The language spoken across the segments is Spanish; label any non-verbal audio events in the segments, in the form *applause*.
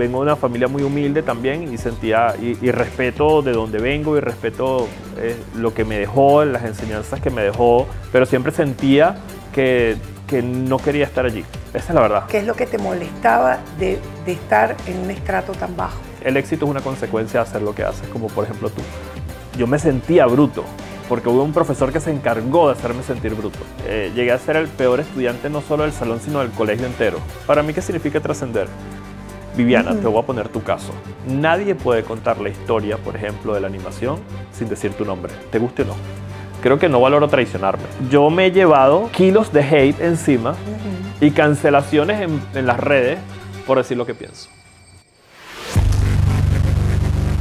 vengo de una familia muy humilde también y sentía y, respeto de donde vengo y respeto eh, lo que me dejó, las enseñanzas que me dejó, pero siempre sentía que, que, no quería estar allí. Esa es la verdad. ¿Qué es lo que te molestaba de, de estar en un estrato tan bajo? El éxito es una consecuencia de hacer lo que haces, como por ejemplo tú. Yo me sentía bruto, porque hubo un profesor que se encargó de hacerme sentir bruto. Eh, llegué a ser el peor estudiante no solo del salón, sino del colegio entero. Para mí, ¿qué significa trascender? Viviana, te voy a poner tu caso. Nadie puede contar la historia, por ejemplo, de la animación sin decir tu nombre, te guste o no. Creo que no valoro traicionarme. Yo me he llevado kilos de hate encima y cancelaciones en, en las redes por decir lo que pienso.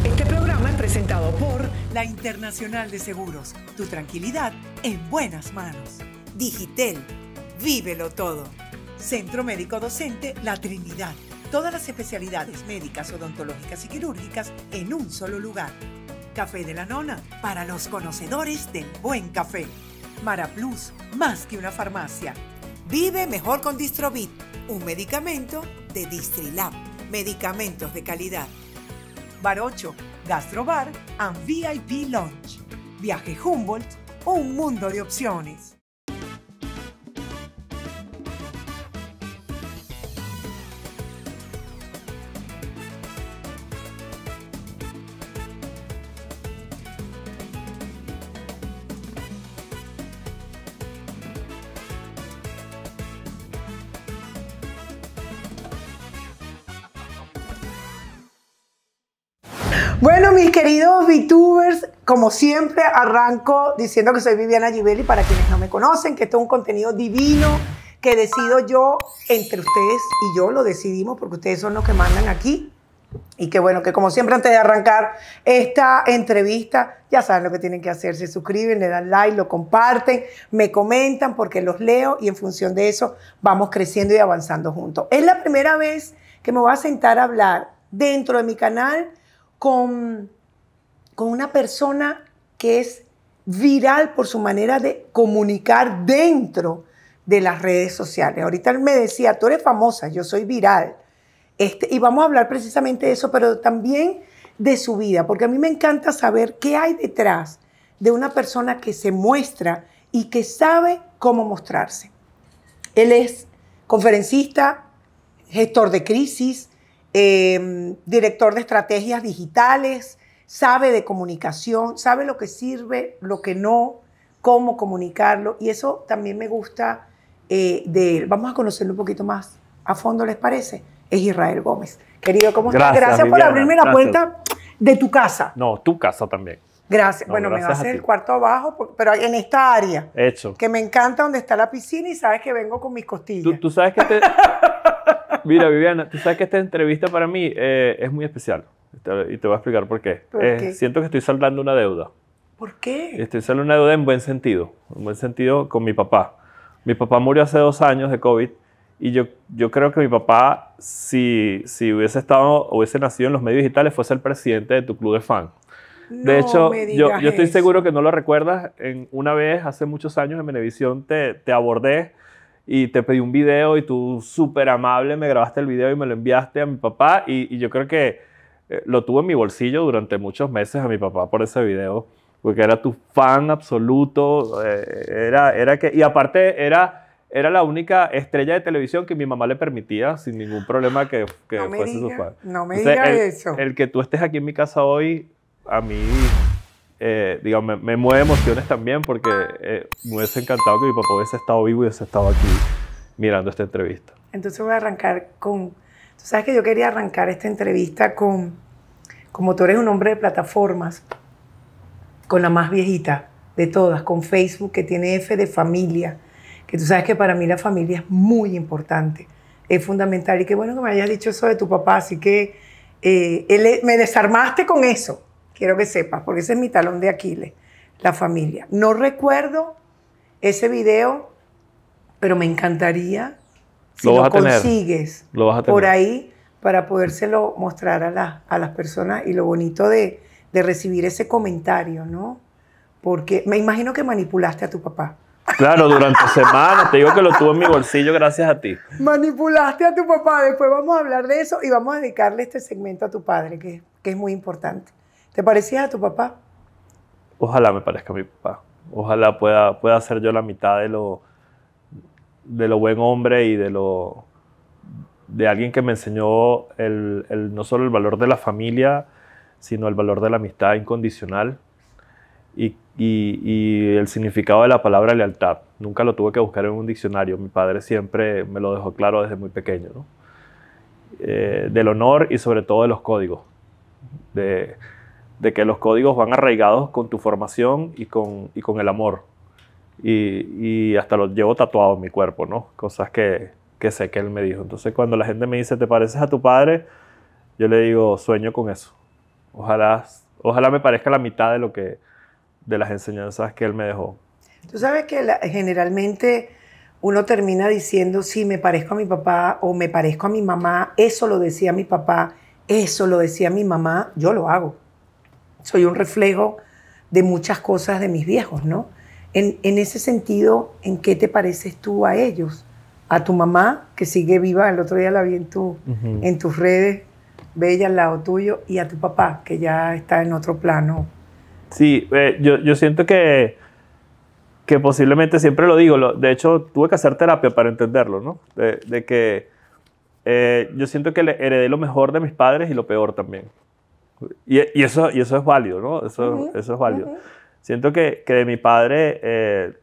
Este programa es presentado por la Internacional de Seguros. Tu tranquilidad en buenas manos. Digitel, vívelo todo. Centro Médico Docente La Trinidad. Todas las especialidades médicas, odontológicas y quirúrgicas en un solo lugar. Café de la Nona, para los conocedores del buen café. Maraplus, más que una farmacia. Vive mejor con Distrobit, un medicamento de Distrilab. Medicamentos de calidad. Bar 8, Gastrobar and VIP Lounge. Viaje Humboldt, un mundo de opciones. Bueno, mis queridos VTubers, como siempre, arranco diciendo que soy Viviana Givelli para quienes no me conocen, que esto es un contenido divino que decido yo entre ustedes y yo lo decidimos porque ustedes son los que mandan aquí. Y que bueno, que como siempre antes de arrancar esta entrevista, ya saben lo que tienen que hacer, se suscriben, le dan like, lo comparten, me comentan porque los leo y en función de eso vamos creciendo y avanzando juntos. Es la primera vez que me voy a sentar a hablar dentro de mi canal con, una persona que es viral por su manera de comunicar dentro de las redes sociales. Ahorita él me decía, tú eres famosa, yo soy viral. Este, y vamos a hablar precisamente de eso, pero también de su vida, porque a mí me encanta saber qué hay detrás de una persona que se muestra y que sabe cómo mostrarse. Él es conferencista, gestor de crisis, Em, director de estrategias digitales, sabe de comunicación, sabe lo que sirve, lo que no, cómo comunicarlo. Y eso también me gusta eh, de él. Vamos a conocerlo un poquito más a fondo, ¿les parece? Es Israel Gómez. Querido, ¿cómo estás? Gracias, por abrirme la puerta de tu casa. No, tu casa también. Gracias. bueno, me va a hacer el cuarto abajo, pero en esta área. Hecho. Que me encanta donde está la piscina y sabes que vengo con mis costillas. tú sabes que te... *laughs* Mira, Viviana, tú sabes que esta entrevista para mí eh, es muy especial. Y te voy a explicar por qué. ¿Por qué? Siento que estoy saldando una deuda. ¿Por qué? Estoy saldando una deuda en buen sentido. En buen sentido con mi papá. Mi papá murió hace dos años de COVID. Y yo, yo creo que mi papá, si, si hubiese, estado, hubiese nacido en los medios digitales, fuese el presidente de tu club de fan. No de hecho, yo, yo, estoy seguro que no lo recuerdas. En, una vez, hace muchos años, en Televisión te, te abordé y te pedí un video y tú súper amable me grabaste el video y me lo enviaste a mi papá y, y yo creo que eh, lo tuve en mi bolsillo durante muchos meses a mi papá por ese video, porque era tu fan absoluto, eh, era, era que, y aparte era, era la única estrella de televisión que mi mamá le permitía sin ningún problema que, que fuese su fan. No me digas eso. El que tú estés aquí en mi casa hoy, a mí eh, digamos, me, mueve emociones también porque eh, me hubiese encantado que mi papá hubiese estado vivo y hubiese estado aquí mirando esta entrevista. Entonces voy a arrancar con, tú sabes que yo quería arrancar esta entrevista con, como tú eres un hombre de plataformas, con la más viejita de todas, con Facebook que tiene F de familia, que tú sabes que para mí la familia es muy importante, es fundamental y qué bueno que me hayas dicho eso de tu papá, así que eh, él, me desarmaste con eso Quiero que sepas, porque ese es mi talón de Aquiles, la familia. No recuerdo ese video, pero me encantaría si lo, consigues Lo vas por ahí para podérselo mostrar a, a las personas y lo bonito de, recibir ese comentario, ¿no? Porque me imagino que manipulaste a tu papá. Claro, *laughs* durante semanas. Te digo que lo tuve en mi bolsillo gracias a ti. Manipulaste a tu papá. Después vamos a hablar de eso y vamos a dedicarle este segmento a tu padre, que es muy importante. ¿Te parecías a tu papá? Ojalá me parezca a mi papá. Ojalá pueda, pueda ser yo la mitad de lo, de lo buen hombre y de lo de alguien que me enseñó el, el, no solo el valor de la familia, sino el valor de la amistad incondicional y, y, el significado de la palabra lealtad. Nunca lo tuve que buscar en un diccionario, mi padre siempre me lo dejó claro desde muy pequeño. ¿no? Eh, del honor y sobre todo de los códigos. De, de que los códigos van arraigados con tu formación y con, con el amor. Y, hasta los llevo tatuados en mi cuerpo, ¿no? Cosas que, que sé que él me dijo. Entonces cuando la gente me dice, ¿te pareces a tu padre? Yo le digo, sueño con eso. Ojalá, ojalá me parezca la mitad de lo que de las enseñanzas que él me dejó. Tú sabes que generalmente uno termina diciendo, sí, me parezco a mi papá o me parezco a mi mamá, eso lo decía mi papá, eso lo decía mi mamá, yo lo hago soy un reflejo de muchas cosas de mis viejos, ¿no? En, ese sentido, ¿en qué te pareces tú a ellos? A tu mamá, que sigue viva, el otro día la vi en, tus redes, bella al lado tuyo, y a tu papá, que ya está en otro plano. Sí, eh, yo, siento que, que posiblemente, siempre lo digo, de hecho tuve que hacer terapia para entenderlo, ¿no? De, que eh, yo siento que le heredé lo mejor de mis padres y lo peor también. Y, eso, y eso es válido, ¿no? Eso, eso es válido. Siento que, que, de mi padre eh,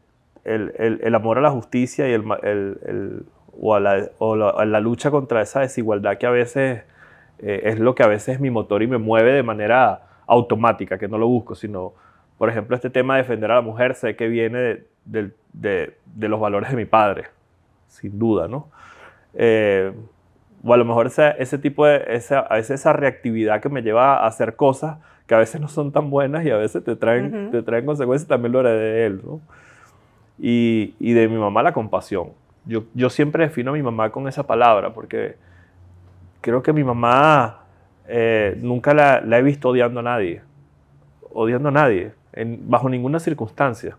el, el, el, amor a la justicia y el, el o, a la, o la, lucha contra esa desigualdad que a veces eh, es lo que a veces es mi motor y me mueve de manera automática, que no lo busco, sino, por ejemplo, este tema de defender a la mujer, sé que viene de, los valores de mi padre, sin duda, ¿no? Eh, o a lo mejor ese, ese tipo de, esa, a veces esa reactividad que me lleva a hacer cosas que a veces no son tan buenas y a veces te traen, te traen consecuencias, también lo haré de él, Y, y de mi mamá la compasión. Yo, yo siempre defino a mi mamá con esa palabra porque creo que mi mamá eh, nunca la, he visto odiando a nadie, odiando a nadie, en, bajo ninguna circunstancia.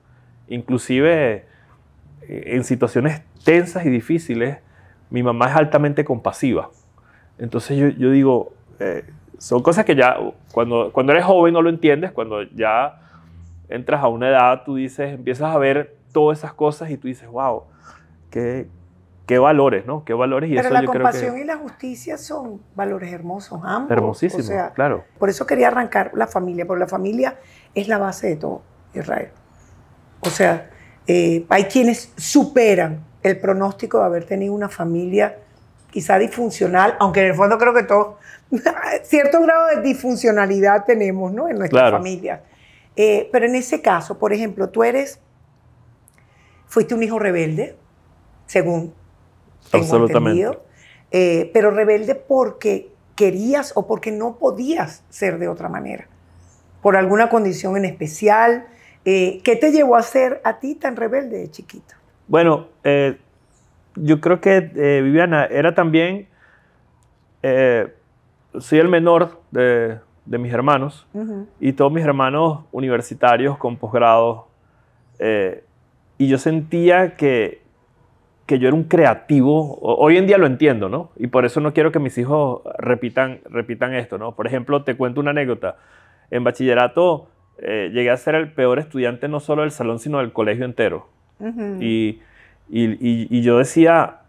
Inclusive eh, en situaciones tensas y difíciles, mi mamá es altamente compasiva. Entonces yo, digo, eh, son cosas que ya cuando, cuando eres joven no lo entiendes, cuando ya entras a una edad, tú dices, empiezas a ver todas esas cosas y tú dices, wow, qué, qué valores, ¿no? Qué valores. Y eso la yo compasión creo que... y la justicia son valores hermosos, ambos. Hermosísimos, claro. Por eso quería arrancar la familia, porque la familia es la base de todo, Israel. O sea, eh, hay quienes superan el pronóstico de haber tenido una familia quizá disfuncional, aunque en el fondo creo que todo, *laughs* cierto grado de disfuncionalidad tenemos ¿no? en nuestra familias. familia. Eh, pero en ese caso, por ejemplo, tú eres, fuiste un hijo rebelde, según tengo entendido, eh, pero rebelde porque querías o porque no podías ser de otra manera, por alguna condición en especial. Eh, ¿Qué te llevó a ser a ti tan rebelde de chiquito? Bueno, eh, yo creo que eh, Viviana era también, eh, soy el menor de, mis hermanos y todos mis hermanos universitarios con posgrado. y yo sentía que, que yo era un creativo, hoy en día lo entiendo, ¿no? Y por eso no quiero que mis hijos repitan, repitan esto, ¿no? Por ejemplo, te cuento una anécdota. En bachillerato llegué a ser el peor estudiante no solo del salón, sino del colegio entero y, y, y, yo decía,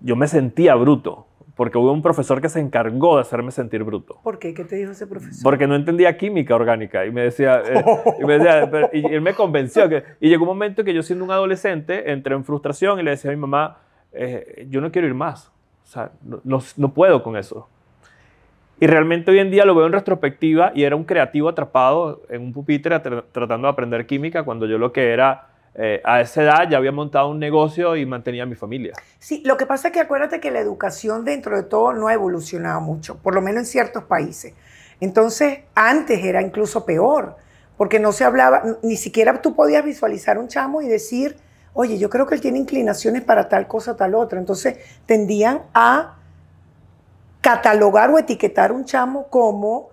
yo me sentía bruto, porque hubo un profesor que se encargó de hacerme sentir bruto. ¿Por qué? ¿Qué te dijo ese profesor? Porque no entendía química orgánica y me decía, eh, y, me decía y, él me convenció. Que, y llegó un momento que yo siendo un adolescente entré en frustración y le decía a mi mamá, eh, yo no quiero ir más, o sea, no, no, no puedo con eso. Y realmente hoy en día lo veo en retrospectiva y era un creativo atrapado en un pupitre tratando de aprender química cuando yo lo que era eh, a esa edad ya había montado un negocio y mantenía a mi familia. Sí, lo que pasa es que acuérdate que la educación dentro de todo no ha evolucionado mucho, por lo menos en ciertos países. Entonces, antes era incluso peor, porque no se hablaba, ni siquiera tú podías visualizar un chamo y decir, oye, yo creo que él tiene inclinaciones para tal cosa, tal otra. Entonces, tendían a catalogar o etiquetar un chamo como,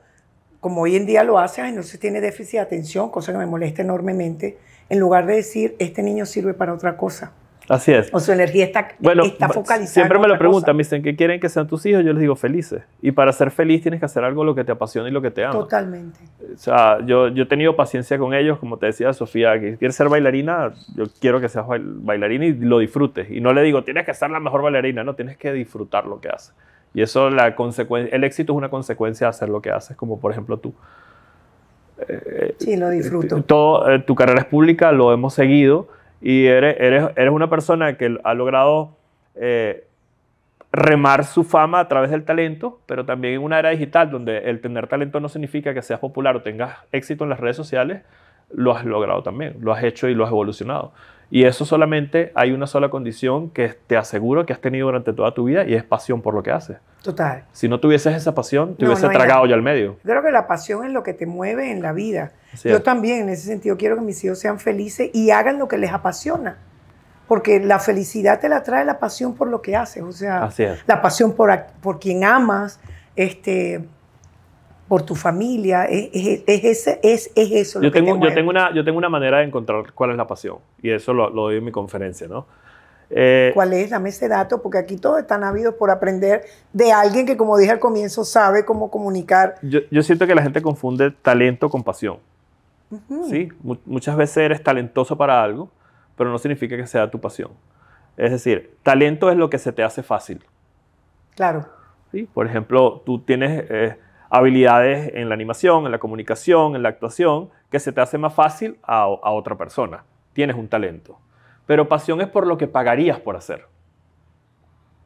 como hoy en día lo hacen, no se tiene déficit de atención, cosa que me molesta enormemente en lugar de decir, este niño sirve para otra cosa. Así es. O su energía está, bueno, focalizada. Siempre me lo preguntan, me dicen, ¿qué quieren que sean tus hijos? Yo les digo, felices. Y para ser feliz tienes que hacer algo lo que te apasiona y lo que te ama. Totalmente. O sea, yo, yo he tenido paciencia con ellos, como te decía Sofía, que quieres ser bailarina, yo quiero que seas bailarina y lo disfrutes. Y no le digo, tienes que ser la mejor bailarina, no, tienes que disfrutar lo que haces. Y eso, la consecuencia, el éxito es una consecuencia de hacer lo que haces, como por ejemplo tú sí, lo eh, disfruto. Eh, tu carrera es pública, lo hemos seguido y eres, una persona que ha logrado eh, remar su fama a través del talento, pero también en una era digital donde el tener talento no significa que seas popular o tengas éxito en las redes sociales, lo has logrado también, lo has hecho y lo has evolucionado. Y eso solamente hay una sola condición que te aseguro que has tenido durante toda tu vida y es pasión por lo que haces. Total. Si no tuvieses esa pasión, te hubiese tragado ya al medio. Creo que la pasión es lo que te mueve en la vida. Yo también, en ese sentido, quiero que mis hijos sean felices y hagan lo que les apasiona. Porque la felicidad te la trae la pasión por lo que haces. O sea, la pasión por, por quien amas, este, por tu familia, es, es, es, es, eso. Yo, tengo, yo, tengo una, yo tengo una manera de encontrar cuál es la pasión y eso lo, doy en mi conferencia, ¿no? Eh, ¿Cuál es? Dame ese dato, porque aquí todos están habidos por aprender de alguien que, como dije al comienzo, sabe cómo comunicar. Yo, yo siento que la gente confunde talento con pasión. ¿sí? Muchas veces eres talentoso para algo, pero no significa que sea tu pasión. Es decir, talento es lo que se te hace fácil. Claro. ¿Sí? Por ejemplo, tú tienes... Eh, habilidades en la animación, en la comunicación, en la actuación, que se te hace más fácil a, otra persona. Tienes un talento. Pero pasión es por lo que pagarías por hacer.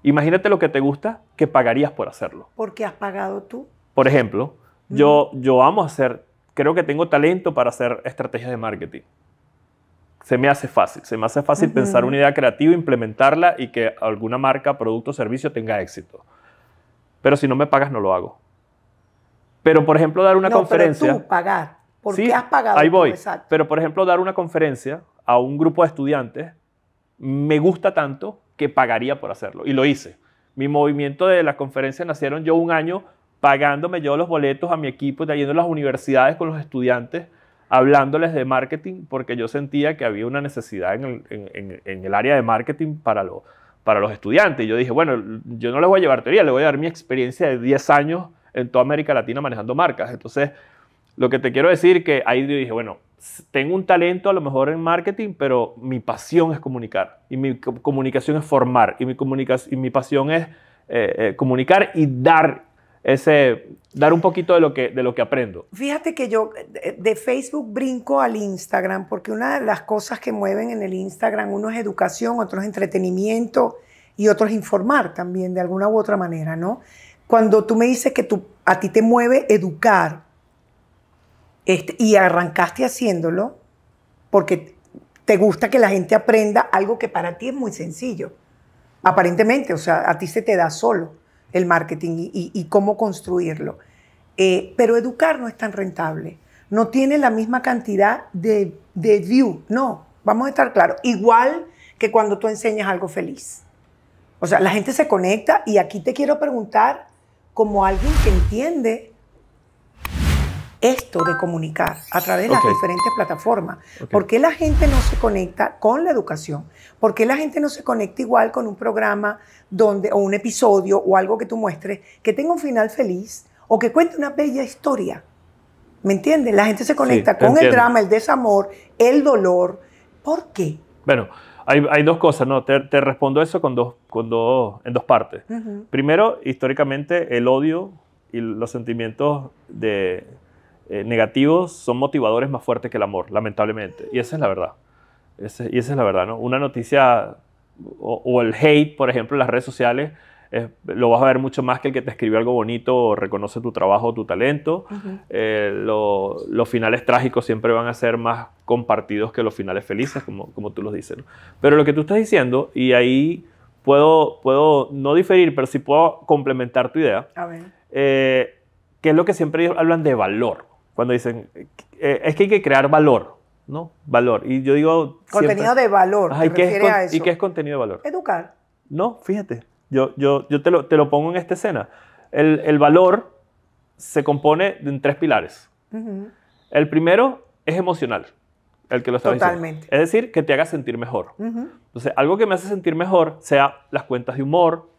Imagínate lo que te gusta que pagarías por hacerlo. ¿Por qué has pagado tú. Por ejemplo, mm. yo, yo amo hacer, creo que tengo talento para hacer estrategias de marketing. Se me hace fácil, se me hace fácil pensar una idea creativa, implementarla y que alguna marca, producto o servicio tenga éxito. Pero si no me pagas, no lo hago. Pero, por ejemplo, dar una no, conferencia. tú pagar. ¿Por sí, has pagado? Ahí voy. Pero, por ejemplo, dar una conferencia a un grupo de estudiantes me gusta tanto que pagaría por hacerlo. Y lo hice. Mi movimiento de las conferencias nacieron yo un año pagándome yo los boletos a mi equipo, trayendo a las universidades con los estudiantes, hablándoles de marketing, porque yo sentía que había una necesidad en el, área de marketing para, para los estudiantes. yo dije, bueno, yo no les voy a llevar teoría, les voy a dar mi experiencia de 10 años en toda América Latina manejando marcas. Entonces, lo que te quiero decir que ahí dije, bueno, tengo un talento a lo mejor en marketing, pero mi pasión es comunicar y mi comunicación es formar y mi, y mi pasión es eh, eh, comunicar y dar ese dar un poquito de lo que de lo que aprendo. Fíjate que yo eh, de Facebook brinco al Instagram porque una de las cosas que mueven en el Instagram uno es educación, otro es entretenimiento y otro es informar también de alguna u otra manera, ¿no? cuando tú me dices que tú, a ti te mueve educar este, y arrancaste haciéndolo porque te gusta que la gente aprenda algo que para ti es muy sencillo, aparentemente, o sea, a ti se te da solo el marketing y, cómo construirlo. Eh, pero educar no es tan rentable, no tiene la misma cantidad de, de view, no, vamos a estar claros, igual que cuando tú enseñas algo feliz. O sea, la gente se conecta y aquí te quiero preguntar como alguien que entiende esto de comunicar a través de las diferentes plataformas. ¿Por qué la gente no se conecta con la educación? ¿Por qué la gente no se conecta igual con un programa donde, o un episodio o algo que tú muestres que tenga un final feliz o que cuente una bella historia? ¿Me entiendes? La gente se conecta con el drama, el desamor, el dolor. ¿Por qué? Bueno, hay, dos cosas, ¿no? Te, respondo eso con dos, con dos, en dos partes. Primero, históricamente, el odio y los sentimientos de, eh, negativos son motivadores más fuertes que el amor, lamentablemente. Y esa es la verdad. y esa es la verdad, ¿no? Una noticia o, el hate, por ejemplo, en las redes sociales lo vas a ver mucho más que el que te escribió algo bonito o reconoce tu trabajo tu talento. Eh, los finales trágicos siempre van a ser más compartidos que los finales felices, como, como tú los dices. Pero lo que tú estás diciendo, y ahí puedo, puedo no diferir, pero sí puedo complementar tu idea, a eh, que es lo que siempre ellos hablan de valor, cuando dicen, eh, es que hay que crear valor. ¿no? Valor. Y yo digo... Contenido de valor. hay que y, qué ¿Y qué es contenido de valor? Educar. No, fíjate. Yo, te, lo, pongo en esta escena. El, valor se compone en tres pilares. El primero es emocional, el que lo está Totalmente. Es decir, que te haga sentir mejor. Entonces, algo que me hace sentir mejor sea las cuentas de humor.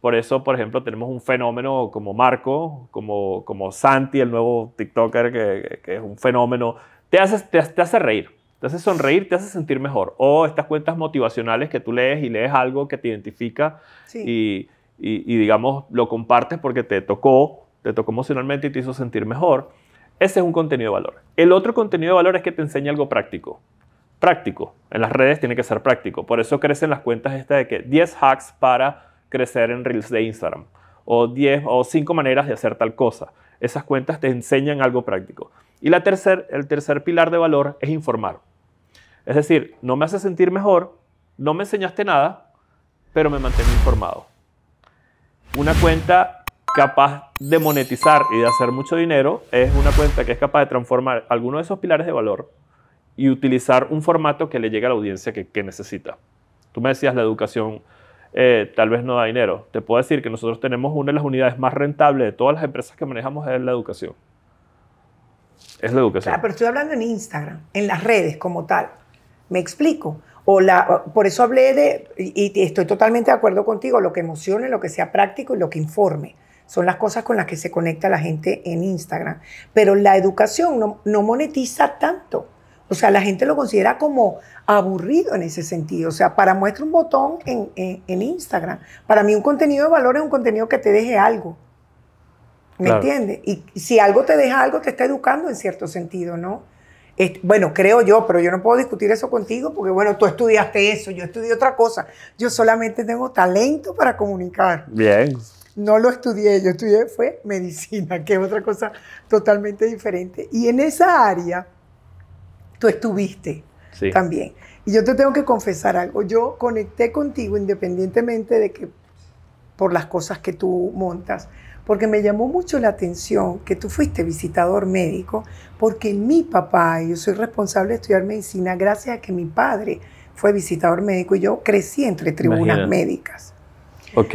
Por eso, por ejemplo, tenemos un fenómeno como Marco, como, como Santi, el nuevo TikToker, que, que es un fenómeno. Te hace, te hace reír. Te hace sonreír, te hace sentir mejor. O estas cuentas motivacionales que tú lees y lees algo que te identifica y, digamos, lo compartes porque te tocó, te tocó emocionalmente y te hizo sentir mejor. Ese es un contenido de valor. El otro contenido de valor es que te enseña algo práctico. Práctico. En las redes tiene que ser práctico. Por eso crecen las cuentas estas de que 10 hacks para crecer en Reels de Instagram. O 10 o 5 maneras de hacer tal cosa esas cuentas te enseñan algo práctico. Y la tercer, el tercer pilar de valor es informar. Es decir, no me hace sentir mejor, no me enseñaste nada, pero me mantengo informado. Una cuenta capaz de monetizar y de hacer mucho dinero es una cuenta que es capaz de transformar alguno de esos pilares de valor y utilizar un formato que le llegue a la audiencia que necesita. Tú me decías la educación eh, tal vez no da dinero. Te puedo decir que nosotros tenemos una de las unidades más rentables de todas las empresas que manejamos es la educación. Es la educación. pero estoy hablando en Instagram, en las redes como tal. Me explico. O por eso hablé de, y, estoy totalmente de acuerdo contigo, lo que emocione, lo que sea práctico y lo que informe son las cosas con las que se conecta la gente en Instagram. Pero la educación no monetiza tanto. O sea, la gente lo considera como aburrido en ese sentido. O sea, para muestra un botón en, Instagram. Para mí un contenido de valor es un contenido que te deje algo. ¿Me entiendes? Y si algo te deja algo, te está educando en cierto sentido, ¿no? bueno, creo yo, pero yo no puedo discutir eso contigo porque, bueno, tú estudiaste eso, yo estudié otra cosa. Yo solamente tengo talento para comunicar. Bien. No lo estudié, yo estudié fue medicina, *laughs* que es otra cosa totalmente diferente. Y en esa área tú estuviste también. Y yo te tengo que confesar algo. Yo conecté contigo independientemente de que por las cosas que tú montas, porque me llamó mucho la atención que tú fuiste visitador médico, porque mi papá, yo soy responsable de estudiar medicina gracias a que mi padre fue visitador médico y yo crecí entre tribunas médicas. Ok.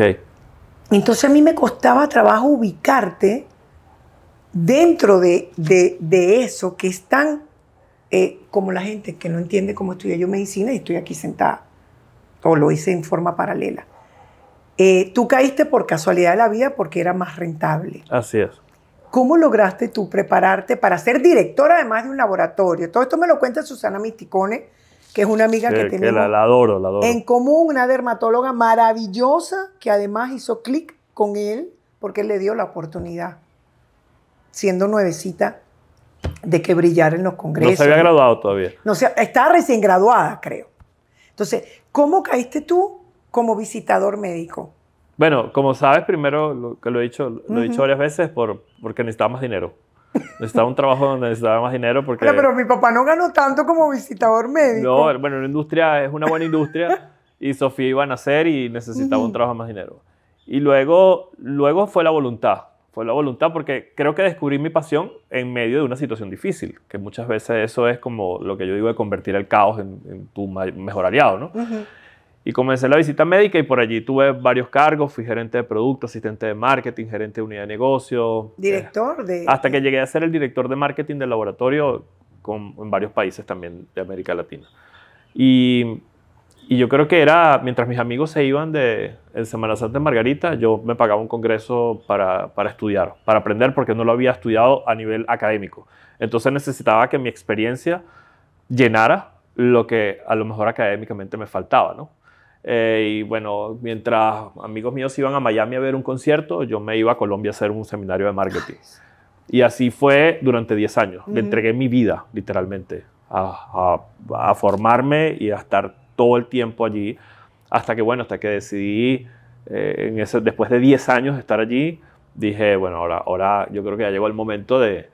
Entonces a mí me costaba trabajo ubicarte dentro de, de eso que están tan eh, como la gente que no entiende cómo estudié yo medicina y estoy aquí sentada, o lo hice en forma paralela. Eh, tú caíste por casualidad de la vida porque era más rentable. Así es. ¿Cómo lograste tú prepararte para ser directora además de un laboratorio? Todo esto me lo cuenta Susana Misticone, que es una amiga que, tenemos. En común, una dermatóloga maravillosa que además hizo clic con él porque él le dio la oportunidad, siendo nuevecita de que brillar en los congresos. No se había graduado todavía. No se, estaba recién graduada, creo. Entonces, ¿cómo caíste tú como visitador médico? Bueno, como sabes, primero, lo, que lo he dicho, lo he dicho varias veces, por, porque necesitaba más dinero. Necesitaba un trabajo donde necesitaba más dinero porque... pero mi papá no ganó tanto como visitador médico. No, bueno, la industria es una buena industria y Sofía iba a nacer y necesitaba un trabajo más dinero. Y luego, luego fue la voluntad fue la voluntad porque creo que descubrí mi pasión en medio de una situación difícil, que muchas veces eso es como lo que yo digo de convertir el caos en, tu mejor aliado, ¿no? Y comencé la visita médica y por allí tuve varios cargos, fui gerente de producto, asistente de marketing, gerente de unidad de negocio. Eh, director de... hasta que llegué a ser el director de marketing del laboratorio en varios países también de América Latina. Y y yo creo que era, mientras mis amigos se iban de el Semana Santa en Margarita, yo me pagaba un congreso para, para, estudiar, para aprender, porque no lo había estudiado a nivel académico. Entonces necesitaba que mi experiencia llenara lo que a lo mejor académicamente me faltaba, ¿no? Eh, y bueno, mientras amigos míos iban a Miami a ver un concierto, yo me iba a Colombia a hacer un seminario de marketing. Y así fue durante 10 años. Le entregué mi vida, literalmente, a, a, a formarme y a estar todo el tiempo allí, hasta que, bueno, hasta que decidí, eh, en ese, después de 10 años de estar allí, dije, bueno, ahora, ahora yo creo que ya llegó el momento de,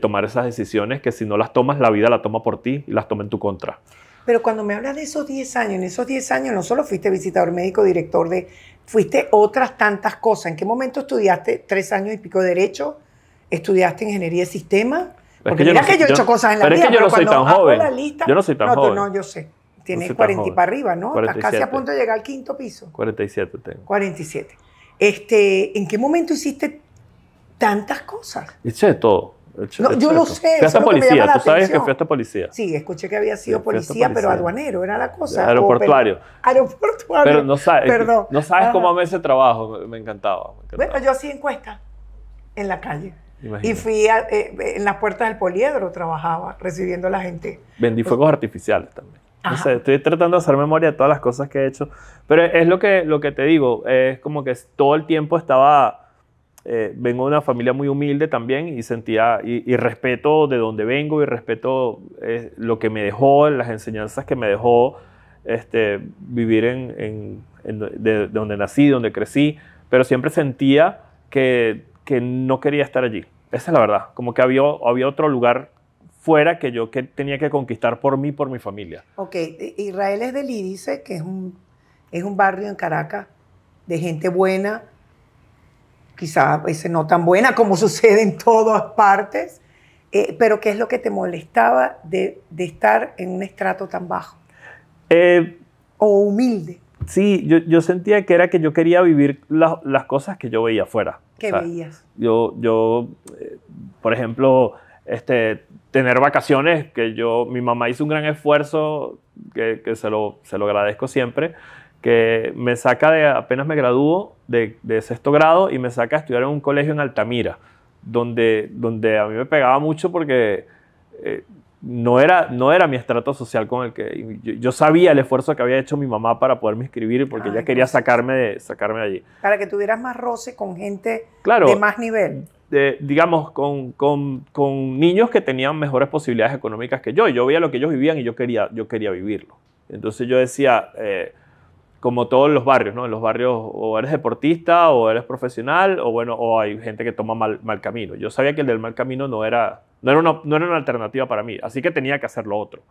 tomar esas decisiones que si no las tomas, la vida la toma por ti y las toma en tu contra. Pero cuando me hablas de esos 10 años, en esos 10 años no solo fuiste visitador médico, director de, fuiste otras tantas cosas. ¿En qué momento estudiaste tres años y pico de derecho? ¿Estudiaste ingeniería de Sistema? Porque es que mira yo que yo he hecho cosas en la pero es que yo no soy tan joven. yo no soy tan no, joven. No, yo sé tiene 40 y para arriba, ¿no? Estás casi a punto de llegar al quinto piso. 47 tengo. 47. Este, ¿En qué momento hiciste tantas cosas? Hice todo. no, yo lo sé. Fui policía, tú sabes que fui hasta policía. Sí, escuché que había sido policía, pero aduanero, era la cosa. Aeroportuario. Oh, aeroportuario. Pero no sabes, Perdón. No sabes cómo amé ese trabajo, me, encantaba, Bueno, yo hacía encuesta en la calle. Imagínate. Y fui a, eh, en las puertas del poliedro, trabajaba recibiendo a la gente. Vendí pues fuegos artificiales también estoy tratando de hacer memoria de todas las cosas que he hecho. Pero es lo que, lo que te digo, es como que todo el tiempo estaba... Eh, vengo de una familia muy humilde también y sentía y, respeto de donde vengo y respeto eh, lo que me dejó, las enseñanzas que me dejó este, vivir en, de, donde nací, donde crecí, pero siempre sentía que, que, no quería estar allí. Esa es la verdad, como que había, había otro lugar fuera que yo que tenía que conquistar por mí, por mi familia. Ok, e, Israel es del Ídice, que es un, es un barrio en Caracas de gente buena, quizás a veces no tan buena como *laughs* sucede en todas partes, eh, pero ¿qué es lo que te molestaba de, estar en un estrato tan bajo? Eh, o humilde. Sí, yo, sentía que era que yo quería vivir las cosas que yo veía afuera. ¿Qué veías? Yo, yo eh, por ejemplo, este, tener vacaciones, que yo, mi mamá hizo un gran esfuerzo, que, se, lo, se lo agradezco siempre, que me saca de, apenas me graduó de, sexto grado y me saca a estudiar en un colegio en Altamira, donde, donde a mí me pegaba mucho porque eh, no, era, no era mi estrato social con el que yo, sabía el esfuerzo que había hecho mi mamá para poderme inscribir porque ella quería sacarme de, sacarme allí. Para que tuvieras más roce con gente claro, de más nivel digamos, con, con, con, niños que tenían mejores posibilidades económicas que yo. yo veía lo que ellos vivían y yo quería, yo quería vivirlo. Entonces yo decía, eh, como todos los barrios, ¿no? En los barrios o eres deportista o eres profesional o bueno, o hay gente que toma mal, mal camino. Yo sabía que el del mal camino no era, no era, una, no era una alternativa para mí, así que tenía que hacer lo otro.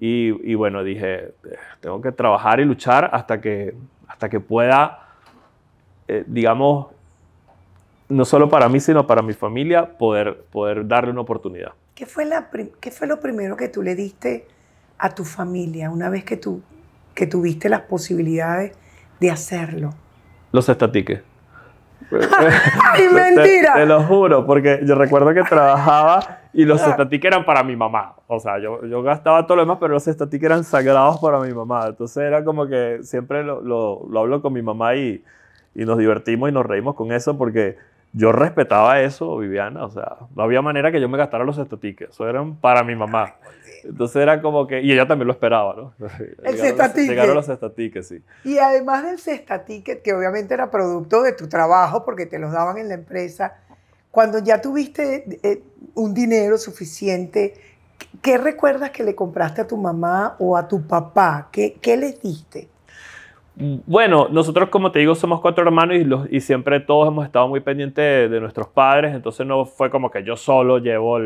Y, y, bueno, dije, tengo que trabajar y luchar hasta que, hasta que pueda, eh, digamos, no solo para mí, sino para mi familia, poder, poder darle una oportunidad. ¿Qué fue, la ¿Qué fue lo primero que tú le diste a tu familia una vez que, tú, que tuviste las posibilidades de hacerlo? Los estatiques. *laughs* ¡Ay, mentira! Te, lo juro, porque yo recuerdo que trabajaba y los ah. estatiques eran para mi mamá. O sea, yo, yo gastaba todo lo demás, pero los estatiques eran sagrados para mi mamá. Entonces era como que siempre lo, lo, lo hablo con mi mamá y, y nos divertimos y nos reímos con eso porque yo respetaba eso, Viviana, o sea, no había manera que yo me gastara los estatiques, eso eran para mi mamá. Ah, Entonces era como que, y ella también lo esperaba, ¿no? *laughs* El cestatique. los sí. Y además del cestatique, que obviamente era producto de tu trabajo, porque te los daban en la empresa, cuando ya tuviste eh, un dinero suficiente, ¿qué recuerdas que le compraste a tu mamá o a tu papá? ¿Qué, qué les diste? Bueno, nosotros como te digo somos cuatro hermanos y, siempre todos hemos estado muy pendientes de, nuestros padres, entonces no fue como que yo solo llevo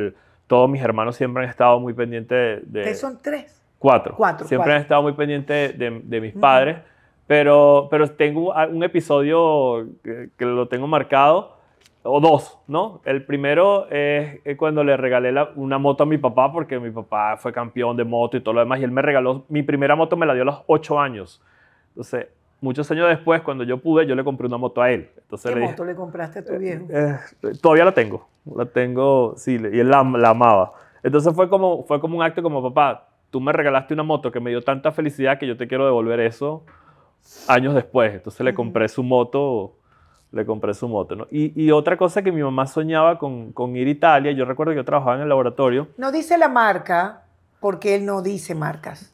Todos mis hermanos siempre han estado muy pendientes de... son tres? Cuatro. Siempre han estado muy pendientes de, mis padres, pero, pero tengo un episodio que, lo tengo marcado, o dos, ¿no? El primero es eh, cuando le regalé una moto a mi papá, porque mi papá fue campeón de moto y todo lo demás, y él me regaló, mi primera moto me la dio a los ocho años. Entonces, muchos años después, cuando yo pude, yo le compré una moto a él. Entonces ¿Qué le moto le compraste a tu eh, viejo? Eh, todavía la tengo, la tengo, sí, y él la, amaba. Entonces fue como, fue como un acto como, papá, tú me regalaste una moto que me dio tanta felicidad que yo te quiero devolver eso años después. Entonces le compré su moto, le compré su moto, ¿no? Y, otra cosa que mi mamá soñaba con, con ir a Italia, yo recuerdo que yo trabajaba en el laboratorio. No dice la marca, porque él no dice marcas,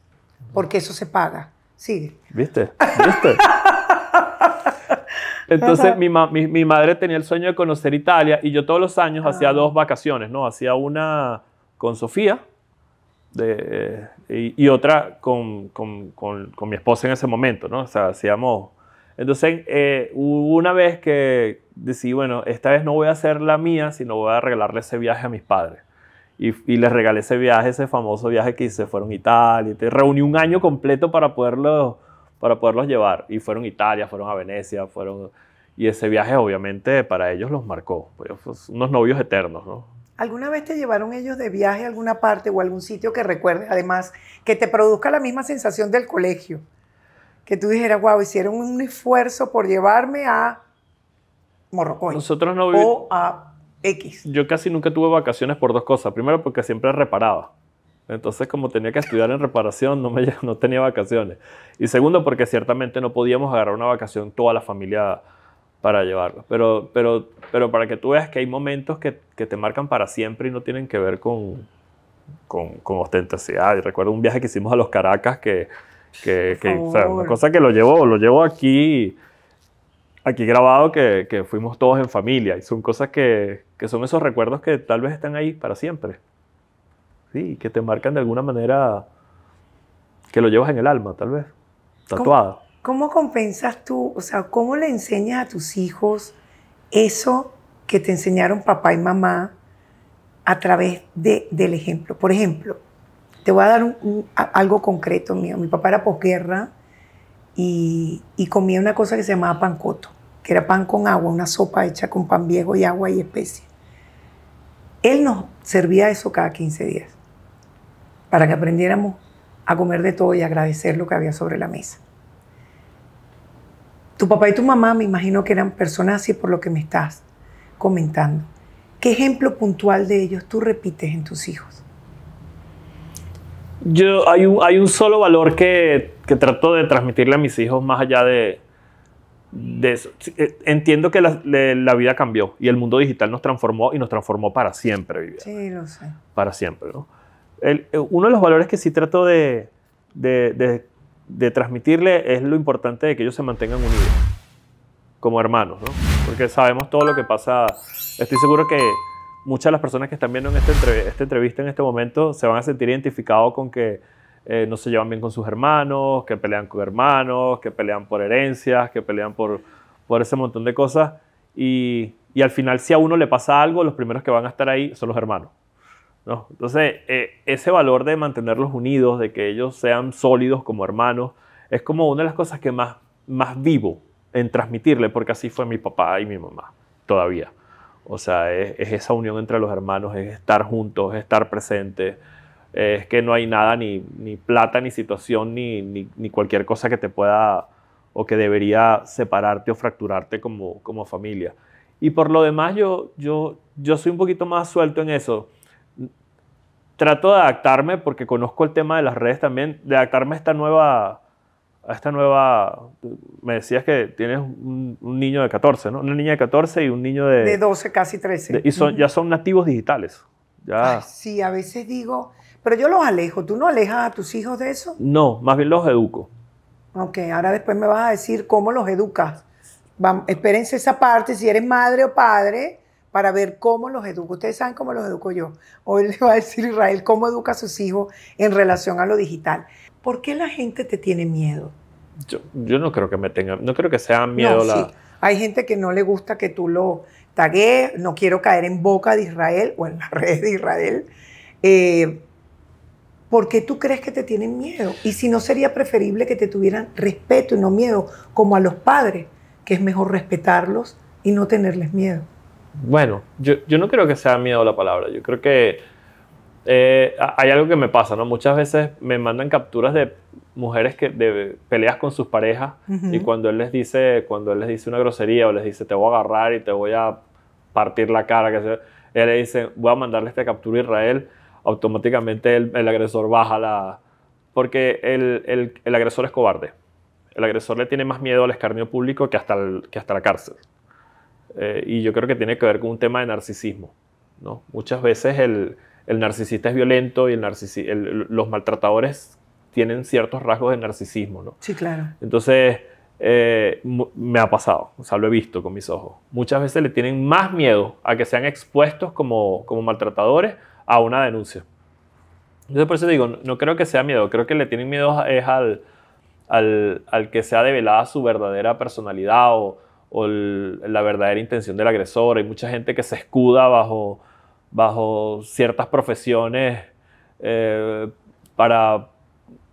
porque eso se paga. Sí. ¿Viste? ¿Viste? *laughs* Entonces mi, madre tenía el sueño de conocer Italia y yo todos los años ah. hacía dos vacaciones, ¿no? Hacía una con Sofía y, otra con, mi esposa en ese momento, ¿no? O sea, hacíamos... Entonces eh, hubo una vez que decidí, bueno, esta vez no voy a hacer la mía, sino voy a arreglarle ese viaje a mis padres y, les regalé ese viaje, ese famoso viaje que hice. fueron a Italia. Te reuní un año completo para poderlos, para poderlos llevar. Y fueron a Italia, fueron a Venecia, fueron... Y ese viaje obviamente para ellos los marcó. Pues, pues, unos novios eternos, ¿no? ¿Alguna vez te llevaron ellos de viaje a alguna parte o algún sitio que recuerde, además, que te produzca la misma sensación del colegio? Que tú dijeras, wow, hicieron un esfuerzo por llevarme a Morrocoy. Nosotros no O a X. Yo casi nunca tuve vacaciones por dos cosas. Primero porque siempre reparaba. Entonces, como tenía que estudiar en reparación, no, me, *laughs* no tenía vacaciones. Y segundo, porque ciertamente no podíamos agarrar una vacación toda la familia para llevarla. Pero, pero, pero para que tú veas que hay momentos que, te marcan para siempre y no tienen que ver con, con, Y recuerdo un viaje que hicimos a los Caracas que, una cosa que lo llevó, lo llevo aquí aquí grabado que, fuimos todos en familia y son cosas que, son esos recuerdos que tal vez están ahí para siempre. Sí, que te marcan de alguna manera que lo llevas en el alma, tal vez, tatuada. ¿Cómo, compensas tú, o sea, cómo le enseñas a tus hijos eso que te enseñaron papá y mamá a través del ejemplo? Por ejemplo, te voy a dar algo concreto mío. Mi papá era posguerra y, comía una cosa que se llamaba pancoto, que era pan con agua, una sopa hecha con pan viejo y agua y especias. Él nos servía eso cada 15 días para que aprendiéramos a comer de todo y agradecer lo que había sobre la mesa. Tu papá y tu mamá me imagino que eran personas así por lo que me estás comentando. ¿Qué ejemplo puntual de ellos tú repites en tus hijos? yo, hay, un, hay un solo valor que, que trato de transmitirle a mis hijos más allá de, de eso. Eh, entiendo que la, la, vida cambió y el mundo digital nos transformó y nos transformó para siempre. Viviana. Sí, lo sé. Para siempre, ¿no? El, eh, uno de los valores que sí trato de, de, de, de, transmitirle es lo importante de que ellos se mantengan unidos como hermanos, ¿no? Porque sabemos todo lo que pasa. Estoy seguro que muchas de las personas que están viendo este esta, entrevista en este momento se van a sentir identificados con que eh, no se llevan bien con sus hermanos, que pelean con hermanos, que pelean por herencias, que pelean por, ese montón de cosas. Y, al final, si a uno le pasa algo, los primeros que van a estar ahí son los hermanos. Entonces, eh, ese valor de mantenerlos unidos, de que ellos sean sólidos como hermanos, es como una de las cosas que más vivo en transmitirle, porque así fue mi papá y mi mamá todavía. O sea, es, esa unión entre los hermanos, es estar juntos, es estar presentes. Es que no hay nada, ni, plata, ni situación, ni, ni, cualquier cosa que te pueda o que debería separarte o fracturarte como, como familia. Y por lo demás, yo, yo, yo soy un poquito más suelto en eso. Trato de adaptarme, porque conozco el tema de las redes también, de adaptarme a esta nueva a esta nueva, me decías que tienes un, niño de 14, ¿no? Una niña de 14 y un niño de... De 12, casi 13. y son, ya son nativos digitales. Ya. sí, a veces digo, pero yo los alejo. ¿Tú no alejas a tus hijos de eso? No, más bien los educo. Ok, ahora después me vas a decir cómo los educas. espérense esa parte, si eres madre o padre, para ver cómo los educo. Ustedes saben cómo los educo yo. Hoy les va a decir Israel cómo educa a sus hijos en relación a lo digital. ¿Por qué la gente te tiene miedo? Yo, no creo que me tenga, no creo que sea miedo no, Sí. Hay gente que no le gusta que tú lo tagué no quiero caer en boca de Israel o en la *laughs* redes de Israel. Eh, ¿Por qué tú crees que te tienen miedo? Y si no sería preferible que te tuvieran respeto y no miedo, como a los padres, que es mejor respetarlos y no tenerles miedo. Bueno, yo, yo no creo que sea miedo la palabra. Yo creo que eh, hay algo que me pasa, ¿no? Muchas veces me mandan capturas de mujeres que de peleas con sus parejas y cuando él les dice, cuando él les dice una grosería o les dice te voy a agarrar y te voy a partir la cara, que él le dice voy a mandarle esta captura a Israel, automáticamente el, agresor baja la... Porque el, agresor es cobarde. El agresor le tiene más miedo al escarnio público que hasta, que hasta la cárcel. Eh, y yo creo que tiene que ver con un tema de narcisismo. ¿no? Muchas veces el, el narcisista es violento y los maltratadores tienen ciertos rasgos de narcisismo, ¿no? Sí, claro. Entonces, eh, me ha pasado, o sea, lo he visto con mis ojos. Muchas veces le tienen más miedo a que sean expuestos como, como maltratadores a una denuncia. Entonces, por eso digo, no, creo que sea miedo, creo que le tienen miedo es al, al, que sea develada su verdadera personalidad o, la verdadera intención del agresor. Hay mucha gente que se escuda bajo bajo ciertas profesiones eh, para,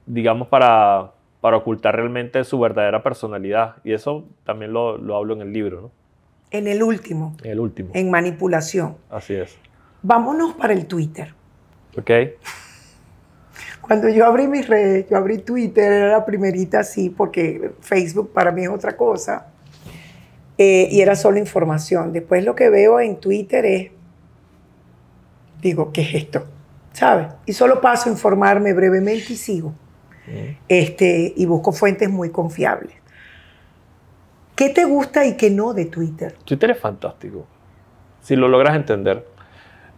digamos, para, para, ocultar realmente su verdadera personalidad. Y eso también lo, lo hablo en el libro, ¿no? En el último. En el último. En manipulación. Así es. Vámonos para el Twitter. Ok. Cuando yo abrí mis redes, yo abrí Twitter, era la primerita así, porque Facebook para mí es otra cosa. Eh, y era solo información. Después lo que veo en Twitter es digo, ¿qué es esto? ¿Sabes? Y solo paso a informarme brevemente y sigo. Este, y busco fuentes muy confiables. ¿Qué te gusta y qué no de Twitter? Twitter es fantástico, si lo logras entender.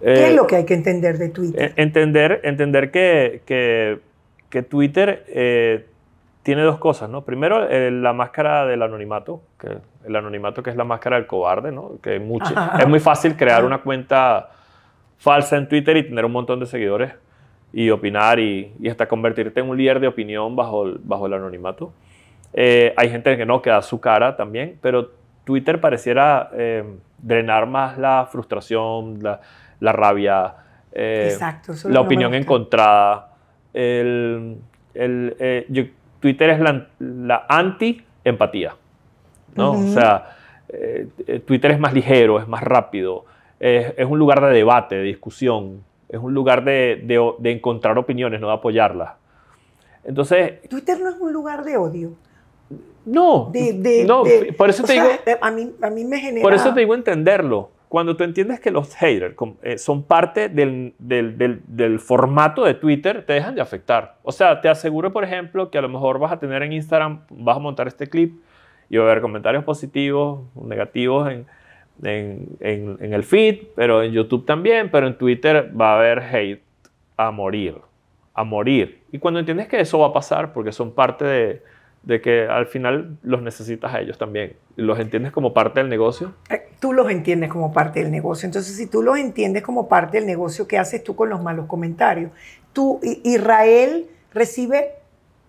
¿Qué es eh, lo que hay que entender de Twitter? Entender, entender que, Twitter eh, tiene dos cosas, ¿no? Primero, eh, la máscara del anonimato, que el anonimato que es la máscara del cobarde, ¿no? Que mucho, es muy fácil crear una cuenta falsa en Twitter y tener un montón de seguidores y opinar y, hasta convertirte en un líder de opinión bajo el, bajo el anonimato. Eh, hay gente que no, que da su cara también, pero Twitter pareciera eh, drenar más la frustración, la, la rabia, eh, Exacto, la opinión encontrada. Twitter es la, anti-empatía. ¿no? O sea, Twitter es más ligero, es más rápido es, un lugar de debate, de discusión, es un lugar de, de, encontrar opiniones, no de apoyarlas. Entonces... Twitter no es un lugar de odio. No, no por eso te digo... Eh, a mí, a mí me genera... Por eso te digo entenderlo. Cuando tú entiendes que los haters eh, son parte del, del, del, formato de Twitter, te dejan de afectar. O sea, te aseguro, por ejemplo, que a lo mejor vas a tener en Instagram, vas a montar este clip y va a haber comentarios positivos, negativos en en, en, el feed, pero en YouTube también, pero en Twitter va a haber hate a morir, a morir. Y cuando entiendes que eso va a pasar, porque son parte de, de que al final los necesitas a ellos también, los entiendes como parte del negocio. Eh, tú los entiendes como parte del negocio, entonces si tú los entiendes como parte del negocio, ¿qué haces tú con los malos comentarios? Tú, Israel recibe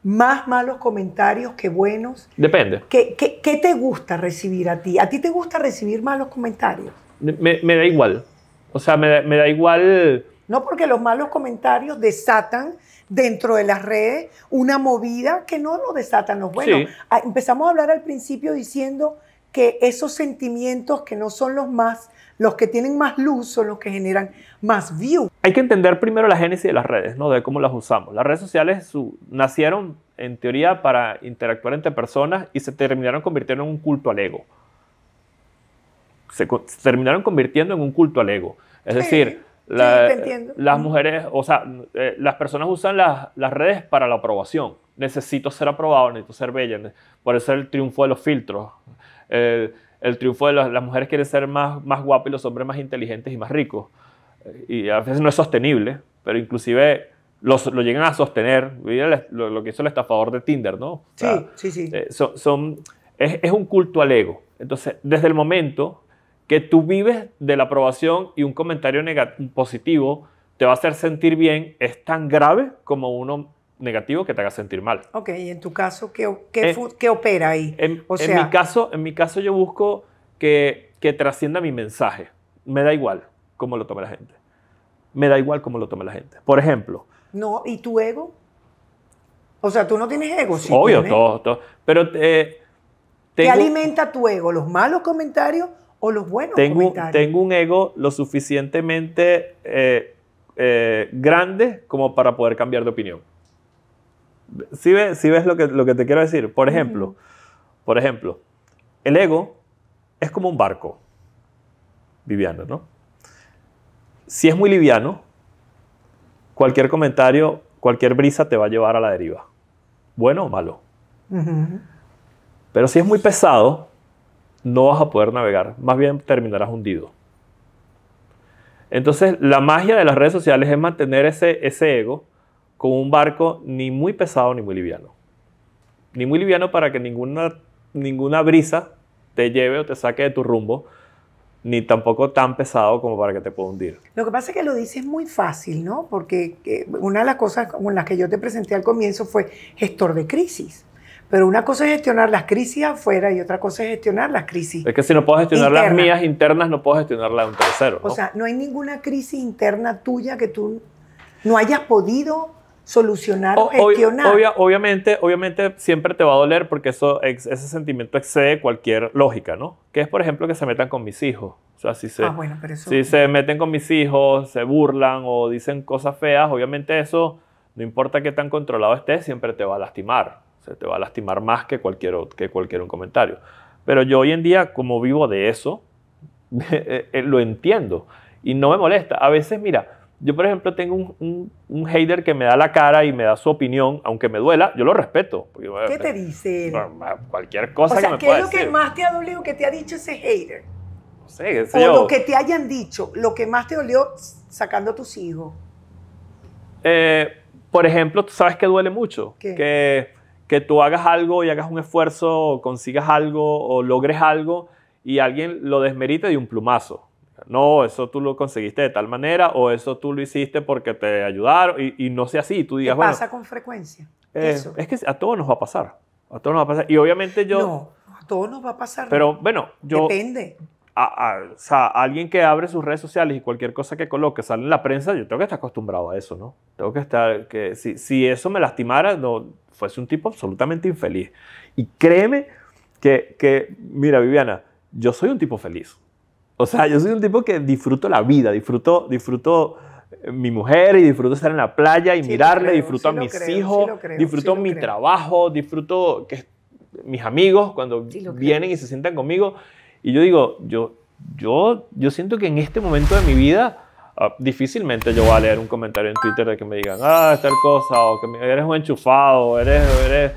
más malos comentarios que buenos? Depende. ¿Qué, te gusta recibir a ti? ¿A ti te gusta recibir malos comentarios? Me, da igual. O sea, me, da igual. No porque los malos comentarios desatan dentro de las redes una movida que no lo desatan los buenos. Ah, empezamos a hablar al principio diciendo que esos sentimientos que no son los más los que tienen más luz son los que generan más views. Hay que entender primero la génesis de las redes, ¿no? De cómo las usamos. Las redes sociales nacieron, en teoría, para interactuar entre personas y se terminaron convirtiendo en un culto al ego. Se, terminaron convirtiendo en un culto al ego. Es decir, las mujeres, o sea, eh, las personas usan las, redes para la aprobación. Necesito ser aprobado, necesito ser bella. Por eso el triunfo de los filtros. Eh, el triunfo de las, mujeres quiere ser más, más guapas y los hombres más inteligentes y más ricos. Y a veces no es sostenible, pero inclusive los, lo llegan a sostener. lo, que hizo el estafador de Tinder, ¿no? sí, sí, eh, sí. son, es, es, un culto al ego. Entonces, desde el momento que tú vives de la aprobación y un comentario positivo te va a hacer sentir bien, es tan grave como uno negativo que te haga sentir mal. Ok, y en tu caso, ¿qué, eh, qué, opera ahí? En, mi caso, en mi caso yo busco que, trascienda mi mensaje. Me da igual cómo lo tome la gente. Me da igual cómo lo tome la gente. Por ejemplo. No, ¿y tu ego? O sea, tú no tienes ego, sí. Obvio, todo, todo. Pero. Eh, te. ¿Qué alimenta tu ego? ¿Los malos comentarios o los buenos comentarios? Tengo un ego lo suficientemente eh, grande como para poder cambiar de opinión. Si ves, lo, que, te quiero decir, por ejemplo, por ejemplo, el ego es como un barco, viviano ¿no? Si es muy liviano, cualquier comentario, cualquier brisa te va a llevar a la deriva, bueno o malo. Pero si es muy pesado, no vas a poder navegar, más bien terminarás hundido. Entonces, la magia de las redes sociales es mantener ese, ese ego con un barco ni muy pesado ni muy liviano. Ni muy liviano para que ninguna, ninguna brisa te lleve o te saque de tu rumbo, ni tampoco tan pesado como para que te pueda hundir. Lo que pasa es que lo dices muy fácil, ¿no? Porque eh, una de las cosas con las que yo te presenté al comienzo fue gestor de crisis. Pero una cosa es gestionar las crisis afuera y otra cosa es gestionar las crisis. Es que si no puedo gestionar las mías internas, no puedo gestionar las de un tercero. O sea, no hay ninguna crisis interna tuya que tú no hayas podido solucionar o, gestionar. obviamente, obviamente siempre te va a doler porque eso, ese sentimiento excede cualquier lógica, ¿no? Que es, por ejemplo, que se metan con mis hijos. O sea, si ah, se, meten con mis hijos, se burlan o dicen cosas feas, obviamente eso, no importa qué tan controlado estés, siempre te va a lastimar. se te va a lastimar más que cualquier, que cualquier un comentario. Pero yo hoy en día, como vivo de eso, *laughs* eh, eh, lo entiendo y no me molesta. A veces, mira, yo, por ejemplo, tengo un, hater que me da la cara y me da su opinión, aunque me duela, yo lo respeto. ¿Qué te pues, dice? cualquier cosa o sea, que me ¿qué es lo que más te ha dolido que te ha dicho ese hater? No sé, o lo que te hayan dicho, lo que más te dolió sacando a tus hijos. Eh, por ejemplo, tú sabes que duele mucho. Que, que tú hagas algo y hagas un esfuerzo, o consigas algo o logres algo y alguien lo desmerite de un plumazo. No, eso tú lo conseguiste de tal manera o eso tú lo hiciste porque te ayudaron y, no sea así. Tú ¿Qué pasa con frecuencia? Eh, eso. Es que a todos nos va a pasar. A todos nos va a pasar. Y obviamente yo... No, a todos nos va a pasar. Pero bueno, yo... Depende. A, alguien que abre sus redes sociales y cualquier cosa que coloque sale en la prensa, yo tengo que estar acostumbrado a eso, ¿no? Tengo que estar, que si, eso me lastimara, no, fuese un tipo absolutamente infeliz. Y créeme que mira, Viviana, yo soy un tipo feliz. O sea, yo soy un tipo que disfruto la vida, disfruto, disfruto eh, mi mujer y disfruto estar en la playa y mirarle, disfruto a mis hijos, disfruto mi trabajo, disfruto que mis amigos cuando vienen y se sientan conmigo. Y yo digo, yo, yo, yo siento que en este momento de mi vida ah, difícilmente yo voy a leer un comentario en Twitter de que me digan, ah, tal cosa, o que eres un enchufado, eres, eres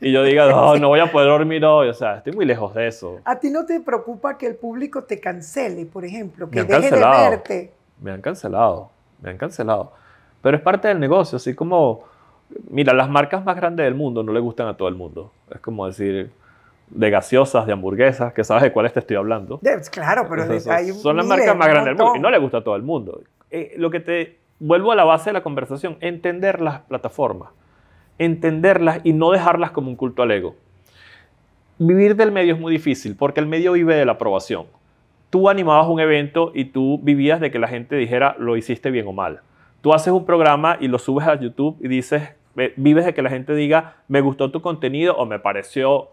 y yo diga, no, no voy a poder dormir hoy. O sea, estoy muy lejos de eso. ¿A ti no te preocupa que el público te cancele, por ejemplo? Que deje de verte. Me han cancelado. Me han cancelado. Pero es parte del negocio. Así como, mira, las marcas más grandes del mundo no le gustan a todo el mundo. Es como decir, de gaseosas, de hamburguesas, que sabes de cuáles te estoy hablando. claro, pero hay un Son las marcas más grandes del mundo y no le gusta a todo el mundo. Eh, lo que te vuelvo a la base de la conversación, entender las plataformas entenderlas y no dejarlas como un culto al ego. Vivir del medio es muy difícil porque el medio vive de la aprobación. Tú animabas un evento y tú vivías de que la gente dijera lo hiciste bien o mal. Tú haces un programa y lo subes a YouTube y dices, vives de que la gente diga me gustó tu contenido o me pareció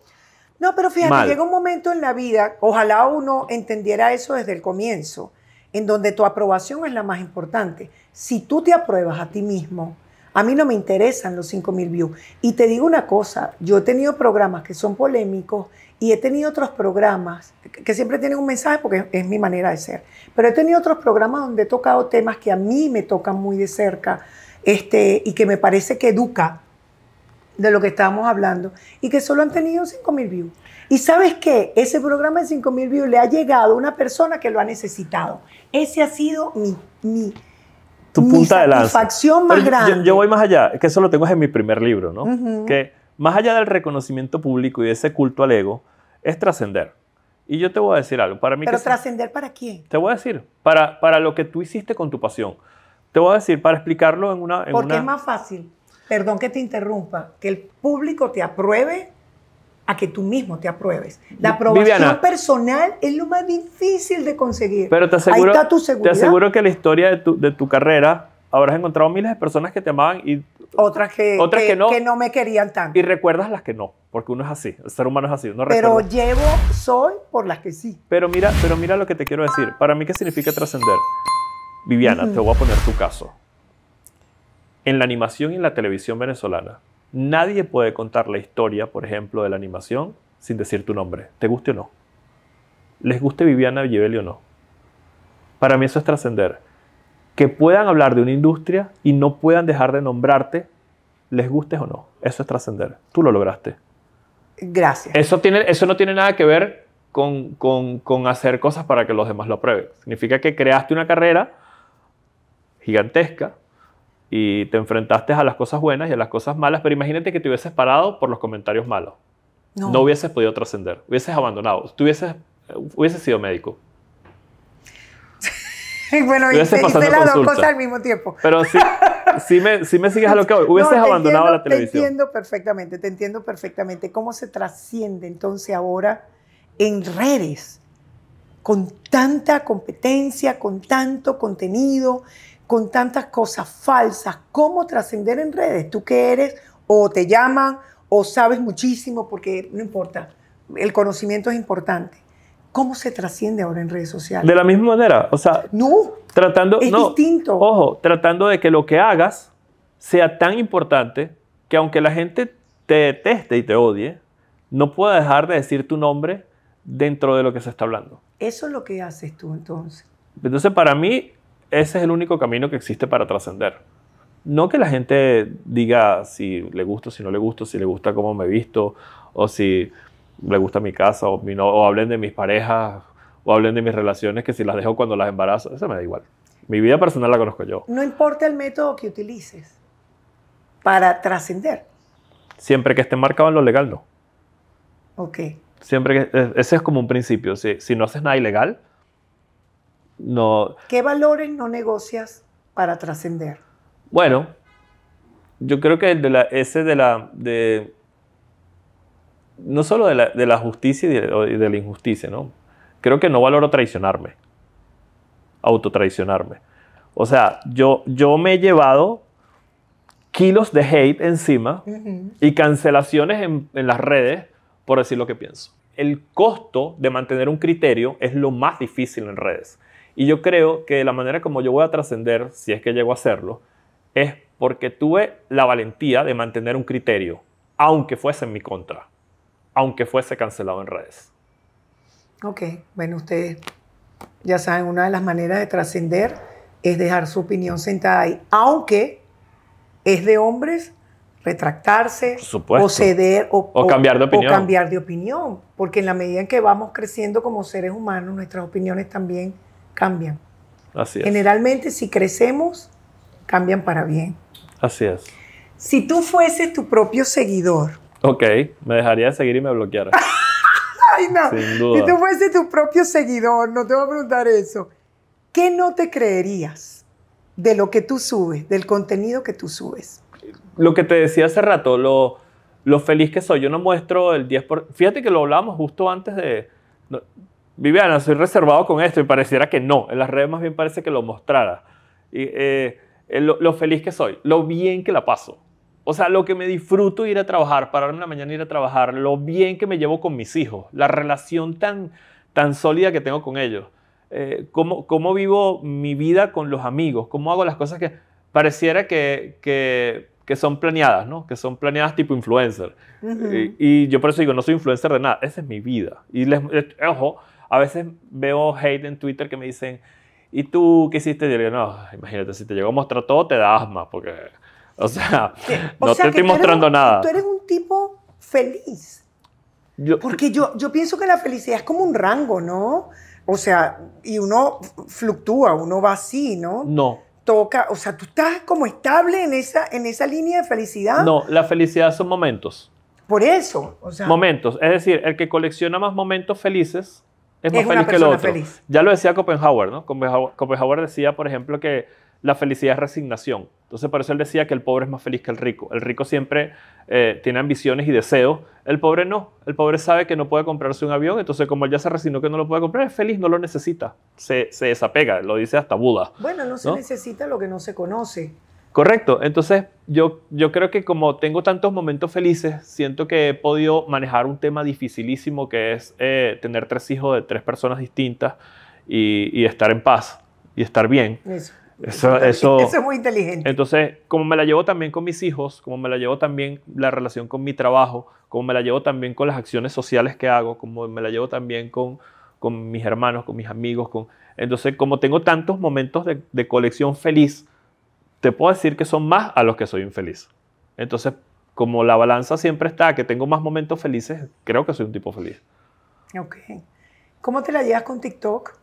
no, pero fíjate, llega un momento en la vida, ojalá uno entendiera eso desde el comienzo, en donde tu aprobación es la más importante. Si tú te apruebas a ti mismo, a mí no me interesan los 5.000 views. Y te digo una cosa, yo he tenido programas que son polémicos y he tenido otros programas que siempre tienen un mensaje porque es mi manera de ser. Pero he tenido otros programas donde he tocado temas que a mí me tocan muy de cerca este, y que me parece que educa de lo que estábamos hablando y que solo han tenido 5.000 views. Y sabes qué, ese programa de 5.000 views le ha llegado a una persona que lo ha necesitado. Ese ha sido mi, mi tu mi punta de lanza. satisfacción más grande. Yo, voy más allá, que eso lo tengo en mi primer libro, ¿no? Que más allá del reconocimiento público y de ese culto al ego, es trascender. Y yo te voy a decir algo. Para mí ¿Pero trascender para quién? Te voy a decir, para, para lo que tú hiciste con tu pasión. Te voy a decir, para explicarlo en una... Porque es más fácil, perdón que te interrumpa, que el público te apruebe a que tú mismo te apruebes. La aprobación personal es lo más difícil de conseguir. Pero te aseguro, Ahí está Te aseguro que la historia de tu, de tu, carrera habrás encontrado miles de personas que te amaban y otras que, que, no, que no me querían tanto. Y recuerdas las que no, porque uno es así, el ser humano es así. pero llevo, soy por las que sí. Pero mira, pero mira lo que te quiero decir. Para mí, ¿qué significa trascender? Viviana, te voy a poner tu caso. En la animación y en la televisión venezolana, Nadie puede contar la historia, por ejemplo, de la animación sin decir tu nombre, te guste o no. Les guste Viviana Villivelli o no. Para mí eso es trascender. Que puedan hablar de una industria y no puedan dejar de nombrarte, les gustes o no. Eso es trascender. Tú lo lograste. Gracias. Eso, no tiene nada que ver con, con hacer cosas para que los demás lo aprueben. Significa que creaste una carrera gigantesca, y te enfrentaste a las cosas buenas y a las cosas malas, pero imagínate que te hubieses parado por los comentarios malos. No, hubieses podido trascender, hubieses abandonado, tú hubieses, sido médico. *laughs* bueno, hubieses hice, hice las dos cosas al mismo tiempo. Pero si, me, me sigues a lo que voy, *laughs* hubieses abandonado la televisión. Te entiendo perfectamente, te entiendo perfectamente. ¿Cómo se trasciende entonces ahora en redes? Con tanta competencia, con tanto contenido, con tantas cosas falsas, ¿cómo trascender en redes? Tú que eres, o te llaman, o sabes muchísimo, porque no importa, el conocimiento es importante. ¿Cómo se trasciende ahora en redes sociales? De la misma manera, o sea, no, tratando, distinto. Ojo, tratando de que lo que hagas sea tan importante que aunque la gente te deteste y te odie, no pueda dejar de decir tu nombre dentro de lo que se está hablando. Eso es lo que haces tú entonces. Entonces, para mí, ese es el único camino que existe para trascender. No que la gente diga si le gusta, si no le gusta, si le gusta cómo me visto, o si le gusta mi casa, o, o hablen de mis parejas, o hablen de mis relaciones, que si las dejo cuando las embarazo, eso me da igual. Mi vida personal la conozco yo. No importa el método que utilices para trascender. Siempre que esté marcado en lo legal, no. Ok. Siempre que, e, ese es como un principio. Si, si no haces nada ilegal, no. ¿Qué valores no negocias para trascender? Bueno, yo creo que ese de la, no solo de la, justicia y de, la injusticia, ¿no? Creo que no valoro traicionarme, autotraicionarme. O sea, yo, yo me he llevado kilos de hate encima y cancelaciones en las redes por decir lo que pienso. El costo de mantener un criterio es lo más difícil en redes y yo creo que la manera como yo voy a trascender, si es que llego a hacerlo, es porque tuve la valentía de mantener un criterio, aunque fuese en mi contra, aunque fuese cancelado en redes. Ok, bueno, ustedes ya saben, una de las maneras de trascender es dejar su opinión sentada ahí, aunque es de hombres retractarse, o ceder o, o cambiar de opinión, porque en la medida en que vamos creciendo como seres humanos, nuestras opiniones también cambian. Así es. Generalmente si crecemos, cambian para bien. Así es. Si tú fueses tu propio seguidor. Ok, me dejaría de seguir y me bloqueara. *laughs* Ay, no. Si tú fueses tu propio seguidor, no te voy a preguntar eso. ¿Qué no te creerías de lo que tú subes, del contenido que tú subes? Lo que te decía hace rato, lo, lo feliz que soy. Yo no muestro el 10%. Por... Fíjate que lo hablábamos justo antes de. Viviana, soy reservado con esto y pareciera que no. En las redes más bien parece que lo mostrara. Y, eh, eh, lo, feliz que soy, lo bien que la paso. O sea, lo que me disfruto ir a trabajar, pararme una mañana y ir a trabajar, lo bien que me llevo con mis hijos, la relación tan, tan sólida que tengo con ellos, eh, cómo, cómo, vivo mi vida con los amigos, cómo hago las cosas que pareciera que, que, son planeadas, ¿no? Que son planeadas tipo influencer. y, y, yo por eso digo, no soy influencer de nada, esa es mi vida. Y les, ojo, a veces veo hate en Twitter que me dicen, ¿y tú qué hiciste? Y yo digo, no, imagínate, si te llegó a mostrar todo, te da asma, porque, o sea, *laughs* no te estoy mostrando nada. Tú eres un tipo feliz. porque yo, yo pienso que la felicidad es como un rango, ¿no? O sea, y uno fluctúa, uno va así, ¿no? No. Toca, o sea, tú estás como estable en esa, en esa línea de felicidad. No, la felicidad son momentos. Por eso. O momentos. Es decir, el que colecciona más momentos felices es más feliz que lo otro. Ya lo decía Copenhauer, ¿no? copenhauer decía, por ejemplo, que la felicidad es resignación. Entonces, por eso él decía que el pobre es más feliz que el rico. El rico siempre eh, tiene ambiciones y deseos. El pobre no. El pobre sabe que no puede comprarse un avión. Entonces, como él ya se resignó que no lo puede comprar, es feliz, no lo necesita. Se, se desapega, lo dice hasta Buda. Bueno, no se necesita lo que no se conoce. Correcto. Entonces, yo, yo creo que como tengo tantos momentos felices, siento que he podido manejar un tema dificilísimo que es eh, tener tres hijos de tres personas distintas y, estar en paz y estar bien. Eso. es muy inteligente. Entonces, como me la llevo también con mis hijos, como me la llevo también la relación con mi trabajo, como me la llevo también con las acciones sociales que hago, como me la llevo también con, con mis hermanos, con mis amigos, con... Entonces, como tengo tantos momentos de colección feliz, te puedo decir que son más a los que soy infeliz. Entonces, como la balanza siempre está, que tengo más momentos felices, creo que soy un tipo feliz. Ok. ¿Cómo te la llevas con TikTok?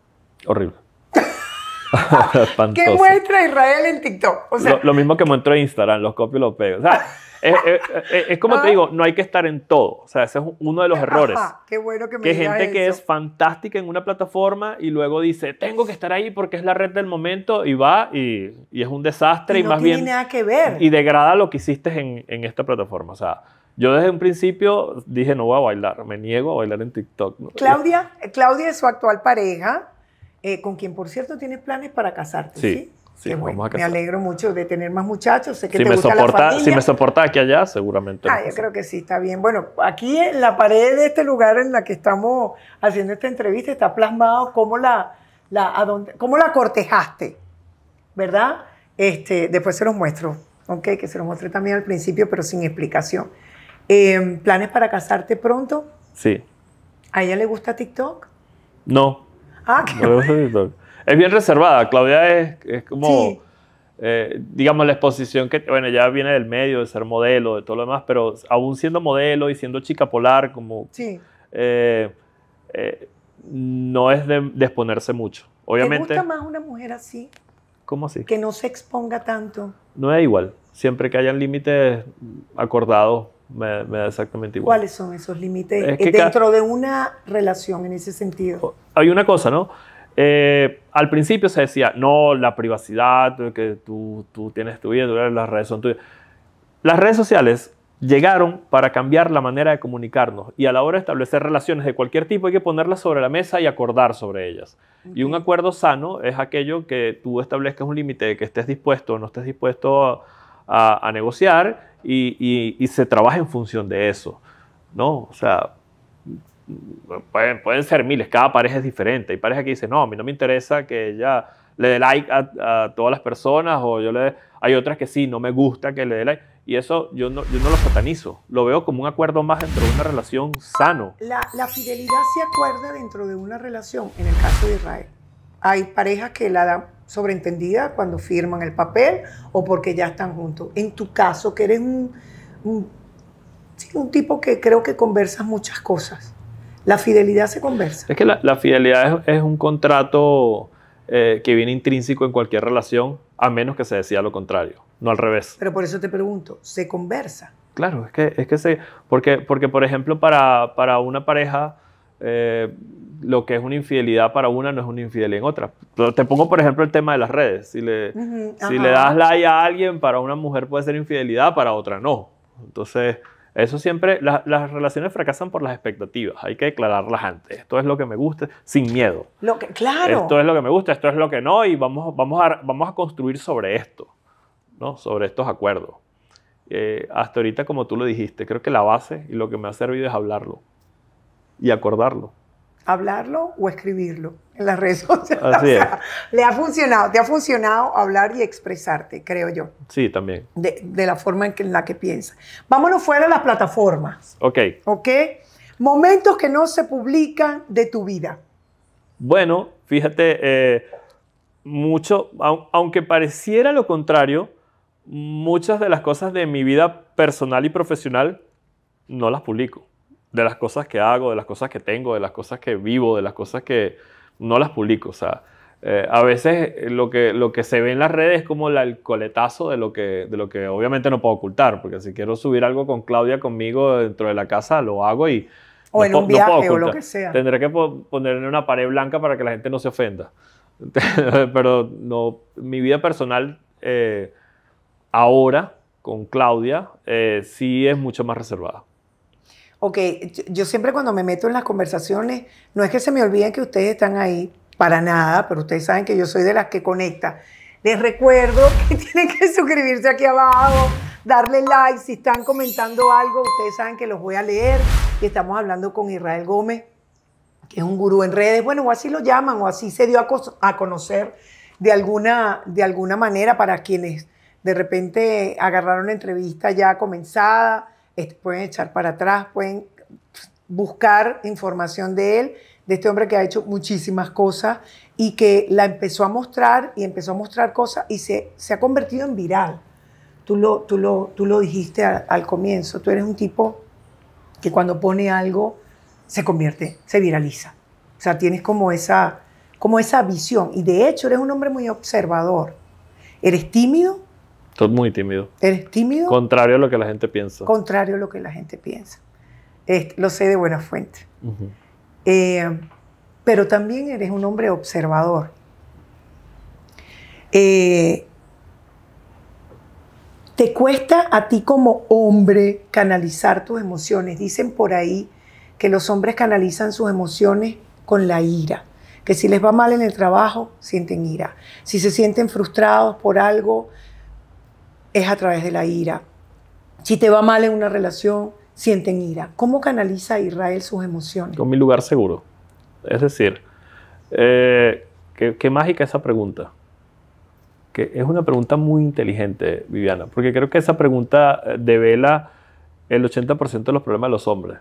Horrible. *laughs* ¿Qué muestra Israel en TikTok? lo, mismo que muestro en Instagram, los copio y los pego. O sea, eh, eh, eh, es, como te ah. digo, no hay que estar en todo. O sea, ese es uno de los errores. qué bueno que me gente que es fantástica en una plataforma y luego dice, tengo que estar ahí porque es la red del momento y va y, es un desastre y, no más tiene bien. nada que ver. Y degrada lo que hiciste en, esta plataforma. O sea, yo desde un principio dije, no voy a bailar, me niego a bailar en TikTok. Claudia, Claudia es su actual pareja, con quien por cierto tienes planes para casarte, ¿sí? Sí, Me alegro mucho de tener más muchachos. que si me gusta Si me soporta aquí allá, seguramente. Ah, yo creo que sí, está bien. Bueno, aquí en la pared de este lugar en la que estamos haciendo esta entrevista está plasmado cómo la, la, cómo la cortejaste, ¿verdad? Este, después se los muestro, ¿ok? Que se los mostré también al principio, pero sin explicación. Em, ¿Planes para casarte pronto? Sí. ¿A ella le gusta TikTok? No. Ah, qué es bien reservada. Claudia es, como, eh, digamos, la exposición que, bueno, ya viene del medio, de ser modelo, de todo lo demás, pero aún siendo modelo y siendo chica polar, como... Sí. Eh, eh, no es de, exponerse mucho. Obviamente. ¿Te gusta más una mujer así? ¿Cómo así? Que no se exponga tanto. No es igual. Siempre que hayan límites acordados, me, da exactamente igual. ¿Cuáles son esos límites es dentro de una relación en ese sentido? Hay una cosa, ¿no? Eh, al principio se decía, no, la privacidad, que tú, tienes tu vida, las redes Las redes sociales llegaron para cambiar la manera de comunicarnos y a la hora de establecer relaciones de cualquier tipo hay que ponerlas sobre la mesa y acordar sobre ellas. Y un acuerdo sano es aquello que tú establezcas un límite, que estés dispuesto o no estés dispuesto a, negociar y, se trabaja en función de eso. ¿no? O sea, pueden, pueden ser miles, cada pareja es diferente. Hay parejas que dicen, no, a mí no me interesa que ella le dé like a, todas las personas, o yo le... Hay otras que sí, no me gusta que le dé like. Y eso yo no, yo no lo satanizo, lo veo como un acuerdo más dentro de una relación sano. La, fidelidad se acuerda dentro de una relación, en el caso de Israel. Hay parejas que la dan sobreentendida cuando firman el papel o porque ya están juntos. En tu caso, que eres un, un tipo que creo que conversas muchas cosas, la fidelidad se conversa. Es que la, fidelidad es, un contrato eh, que viene intrínseco en cualquier relación, a menos que se decida lo contrario, no al revés. Pero por eso te pregunto, ¿se conversa? Claro, es que, es que se... Porque, porque por ejemplo, para, una pareja... Eh, lo que es una infidelidad para una no es una infidelidad en otra. te pongo, por ejemplo, el tema de las redes. Si le, si le das like a alguien, para una mujer puede ser infidelidad, para otra no. Entonces, eso siempre, las relaciones fracasan por las expectativas, hay que declararlas antes. Esto es lo que me gusta, sin miedo. Lo claro. Esto es lo que me gusta, esto es lo que no, y vamos, vamos, a, vamos a construir sobre esto, ¿no? sobre estos acuerdos. Eh, hasta ahorita, como tú lo dijiste, creo que la base y lo que me ha servido es hablarlo y acordarlo hablarlo o escribirlo en las redes *laughs* sociales. le ha funcionado, te ha funcionado hablar y expresarte, creo yo. Sí, también. De, la forma en, que, la que piensas. Vámonos fuera de las plataformas. Ok. Ok. Momentos que no se publican de tu vida. Bueno, fíjate, eh, mucho, aunque pareciera lo contrario, muchas de las cosas de mi vida personal y profesional no las publico de las cosas que hago, de las cosas que tengo, de las cosas que vivo, de las cosas que no las publico. O sea, eh, a veces lo que, lo que se ve en las redes es como el coletazo de lo, que, de lo que obviamente no puedo ocultar, porque si quiero subir algo con Claudia conmigo dentro de la casa, lo hago y... O en un viaje o lo que sea. Tendré que ponerle una pared blanca para que la gente no se ofenda. *laughs* Pero no, mi vida personal eh, ahora con Claudia eh, sí es mucho más reservada ok, yo siempre cuando me meto en las conversaciones, no es que se me olviden que ustedes están ahí, para nada, pero ustedes saben que yo soy de las que conecta. Les recuerdo *laughs* que tienen que suscribirse aquí abajo, darle like, si están comentando algo, ustedes saben que los voy a leer. Y estamos hablando con Israel Gómez, que es un gurú en redes, bueno, o así lo llaman, o así se dio a, conocer de alguna, de alguna manera para quienes de repente agarraron la entrevista ya comenzada pueden echar para atrás, pueden buscar información de él, de este hombre que ha hecho muchísimas cosas y que la empezó a mostrar y empezó a mostrar cosas y se, se ha convertido en viral. Tú lo, tú lo, tú lo dijiste al, comienzo, tú eres un tipo que cuando pone algo se convierte, se viraliza. O sea, tienes como esa, como esa visión y de hecho eres un hombre muy observador. Eres tímido, soy muy tímido. ¿Eres tímido? Contrario a lo que la gente piensa. Contrario a lo que la gente piensa. lo sé de buena fuente. Eh, pero también eres un hombre observador. Eh, te cuesta a ti como hombre canalizar tus emociones. Dicen por ahí que los hombres canalizan sus emociones con la ira, que si les va mal en el trabajo, sienten ira. Si se sienten frustrados por algo, es a través de la ira. Si te va mal en una relación, sienten ira. ¿Cómo canaliza Israel sus emociones? Con mi lugar seguro. Es decir, eh, qué, mágica esa pregunta. Que es una pregunta muy inteligente, Viviana, porque creo que esa pregunta eh, devela el 80% de los problemas de los hombres.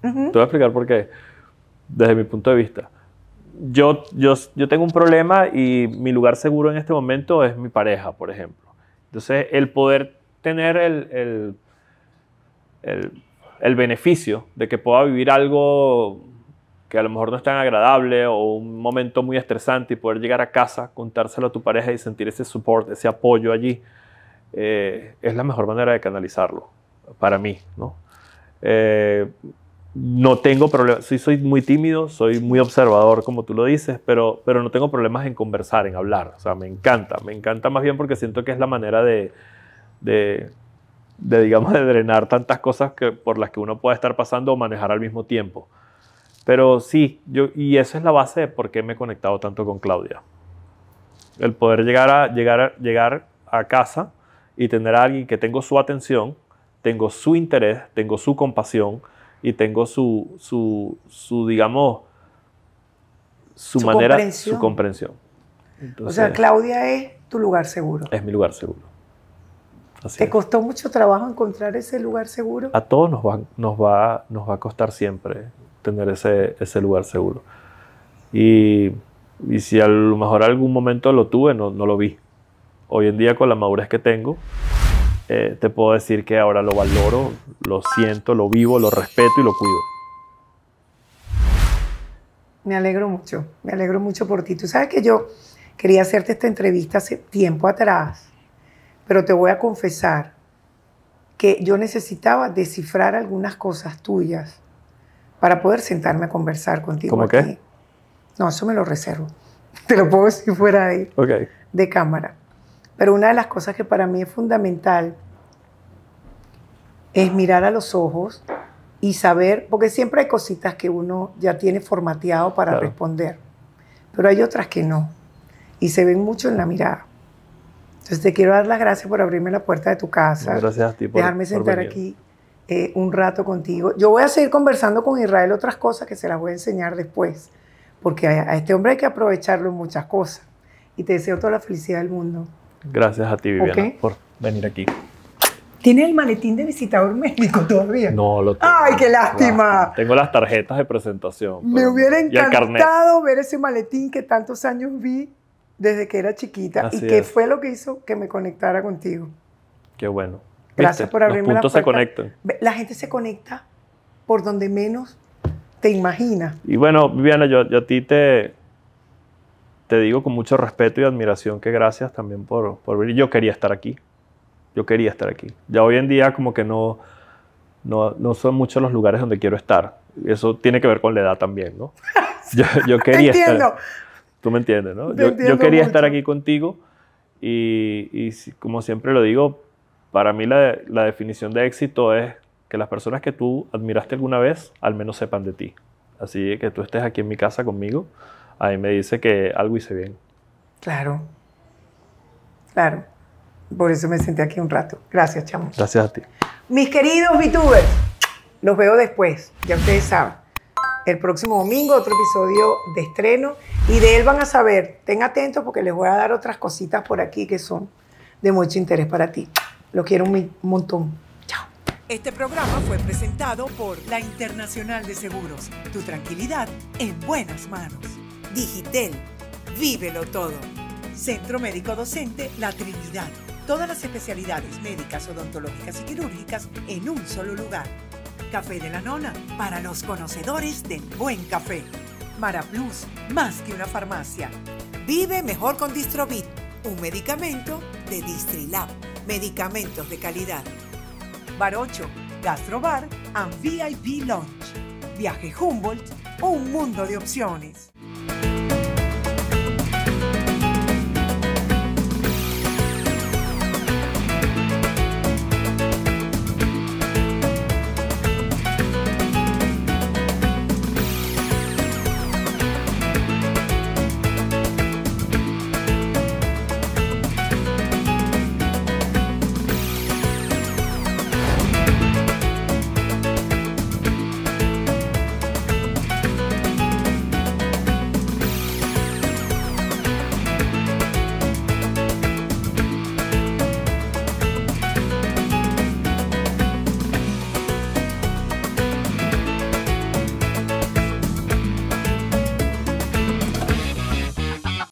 Te voy a explicar por qué, desde mi punto de vista. Yo, yo, yo tengo un problema y mi lugar seguro en este momento es mi pareja, por ejemplo. Entonces, el poder tener el, el, el, beneficio de que pueda vivir algo que a lo mejor no es tan agradable o un momento muy estresante y poder llegar a casa, contárselo a tu pareja y sentir ese support, ese apoyo allí, eh, es la mejor manera de canalizarlo para mí, ¿no? Eh, no tengo problemas, sí soy muy tímido, soy muy observador, como tú lo dices, pero, pero no tengo problemas en conversar, en hablar. O sea, me encanta, me encanta más bien porque siento que es la manera de, digamos, de drenar tantas cosas que, por las que uno puede estar pasando o manejar al mismo tiempo. Pero sí, yo, y esa es la base de por qué me he conectado tanto con Claudia. El poder llegar a, llegar a, llegar a casa y tener a alguien que tengo su atención, tengo su interés, tengo su compasión, y tengo su, su, su digamos, su, manera, comprensión. su comprensión. o sea, Claudia es tu lugar seguro. Es mi lugar seguro. ¿Te costó mucho trabajo encontrar ese lugar seguro? A todos nos va, nos va, nos va a costar siempre tener ese, ese lugar seguro. Y, y, si a lo mejor algún momento lo tuve, no, no lo vi. Hoy en día con la madurez que tengo, eh, te puedo decir que ahora lo valoro, lo siento, lo vivo, lo respeto y lo cuido. Me alegro mucho, me alegro mucho por ti. Tú sabes que yo quería hacerte esta entrevista hace tiempo atrás, pero te voy a confesar que yo necesitaba descifrar algunas cosas tuyas para poder sentarme a conversar contigo. ¿Cómo qué? No, eso me lo reservo. *laughs* Te lo puedo decir fuera de, de cámara. Pero una de las cosas que para mí es fundamental es mirar a los ojos y saber, porque siempre hay cositas que uno ya tiene formateado para responder, pero hay otras que no, y se ven mucho en la mirada. Entonces te quiero dar las gracias por abrirme la puerta de tu casa, gracias a ti dejarme sentar aquí eh, un rato contigo. Yo voy a seguir conversando con Israel otras cosas que se las voy a enseñar después, porque a, este hombre hay que aprovecharlo en muchas cosas. Y te deseo toda la felicidad del mundo. Gracias a ti, Viviana, por venir aquí. Tiene el maletín de visitador médico *laughs* todavía? No, lo tengo. ¡Ay, qué lástima! tengo las tarjetas de presentación. Me hubiera encantado ver ese maletín que tantos años vi desde que era chiquita y que fue lo que hizo que me conectara contigo. Qué bueno. Gracias por abrirme los puntos la se conectan. La gente se conecta por donde menos te imaginas. Y bueno, Viviana, yo, yo a ti te, te digo con mucho respeto y admiración que gracias también por, por venir. Yo quería estar aquí. Yo quería estar aquí. Ya hoy en día como que no, no, no son muchos los lugares donde quiero estar. Eso tiene que ver con la edad también, ¿no? *laughs* Yo, quería estar... Tú me entiendes, ¿no? Yo, quería estar aquí contigo y, como siempre lo digo, para mí la, la definición de éxito es que las personas que tú admiraste alguna vez al menos sepan de ti. Así que tú estés aquí en mi casa conmigo, ahí me dice que algo hice bien. Claro, claro. Por eso me senté aquí un rato. Gracias, chamo. Gracias a ti. Mis queridos VTubers, los veo después, ya ustedes saben. El próximo domingo otro episodio de estreno y de él van a saber, ten atentos porque les voy a dar otras cositas por aquí que son de mucho interés para ti. Los quiero un montón. Chao. Este programa fue presentado por la Internacional de Seguros. Tu tranquilidad en buenas manos. Digitel, vívelo todo. Centro Médico Docente La Trinidad. Todas las especialidades médicas, odontológicas y quirúrgicas en un solo lugar. Café de la Nona, para los conocedores del buen café. Maraplus, más que una farmacia. Vive mejor con Distrobit, un medicamento de Distrilab. Medicamentos de calidad. Bar 8, Gastrobar and VIP Lounge. Viaje Humboldt, un mundo de opciones.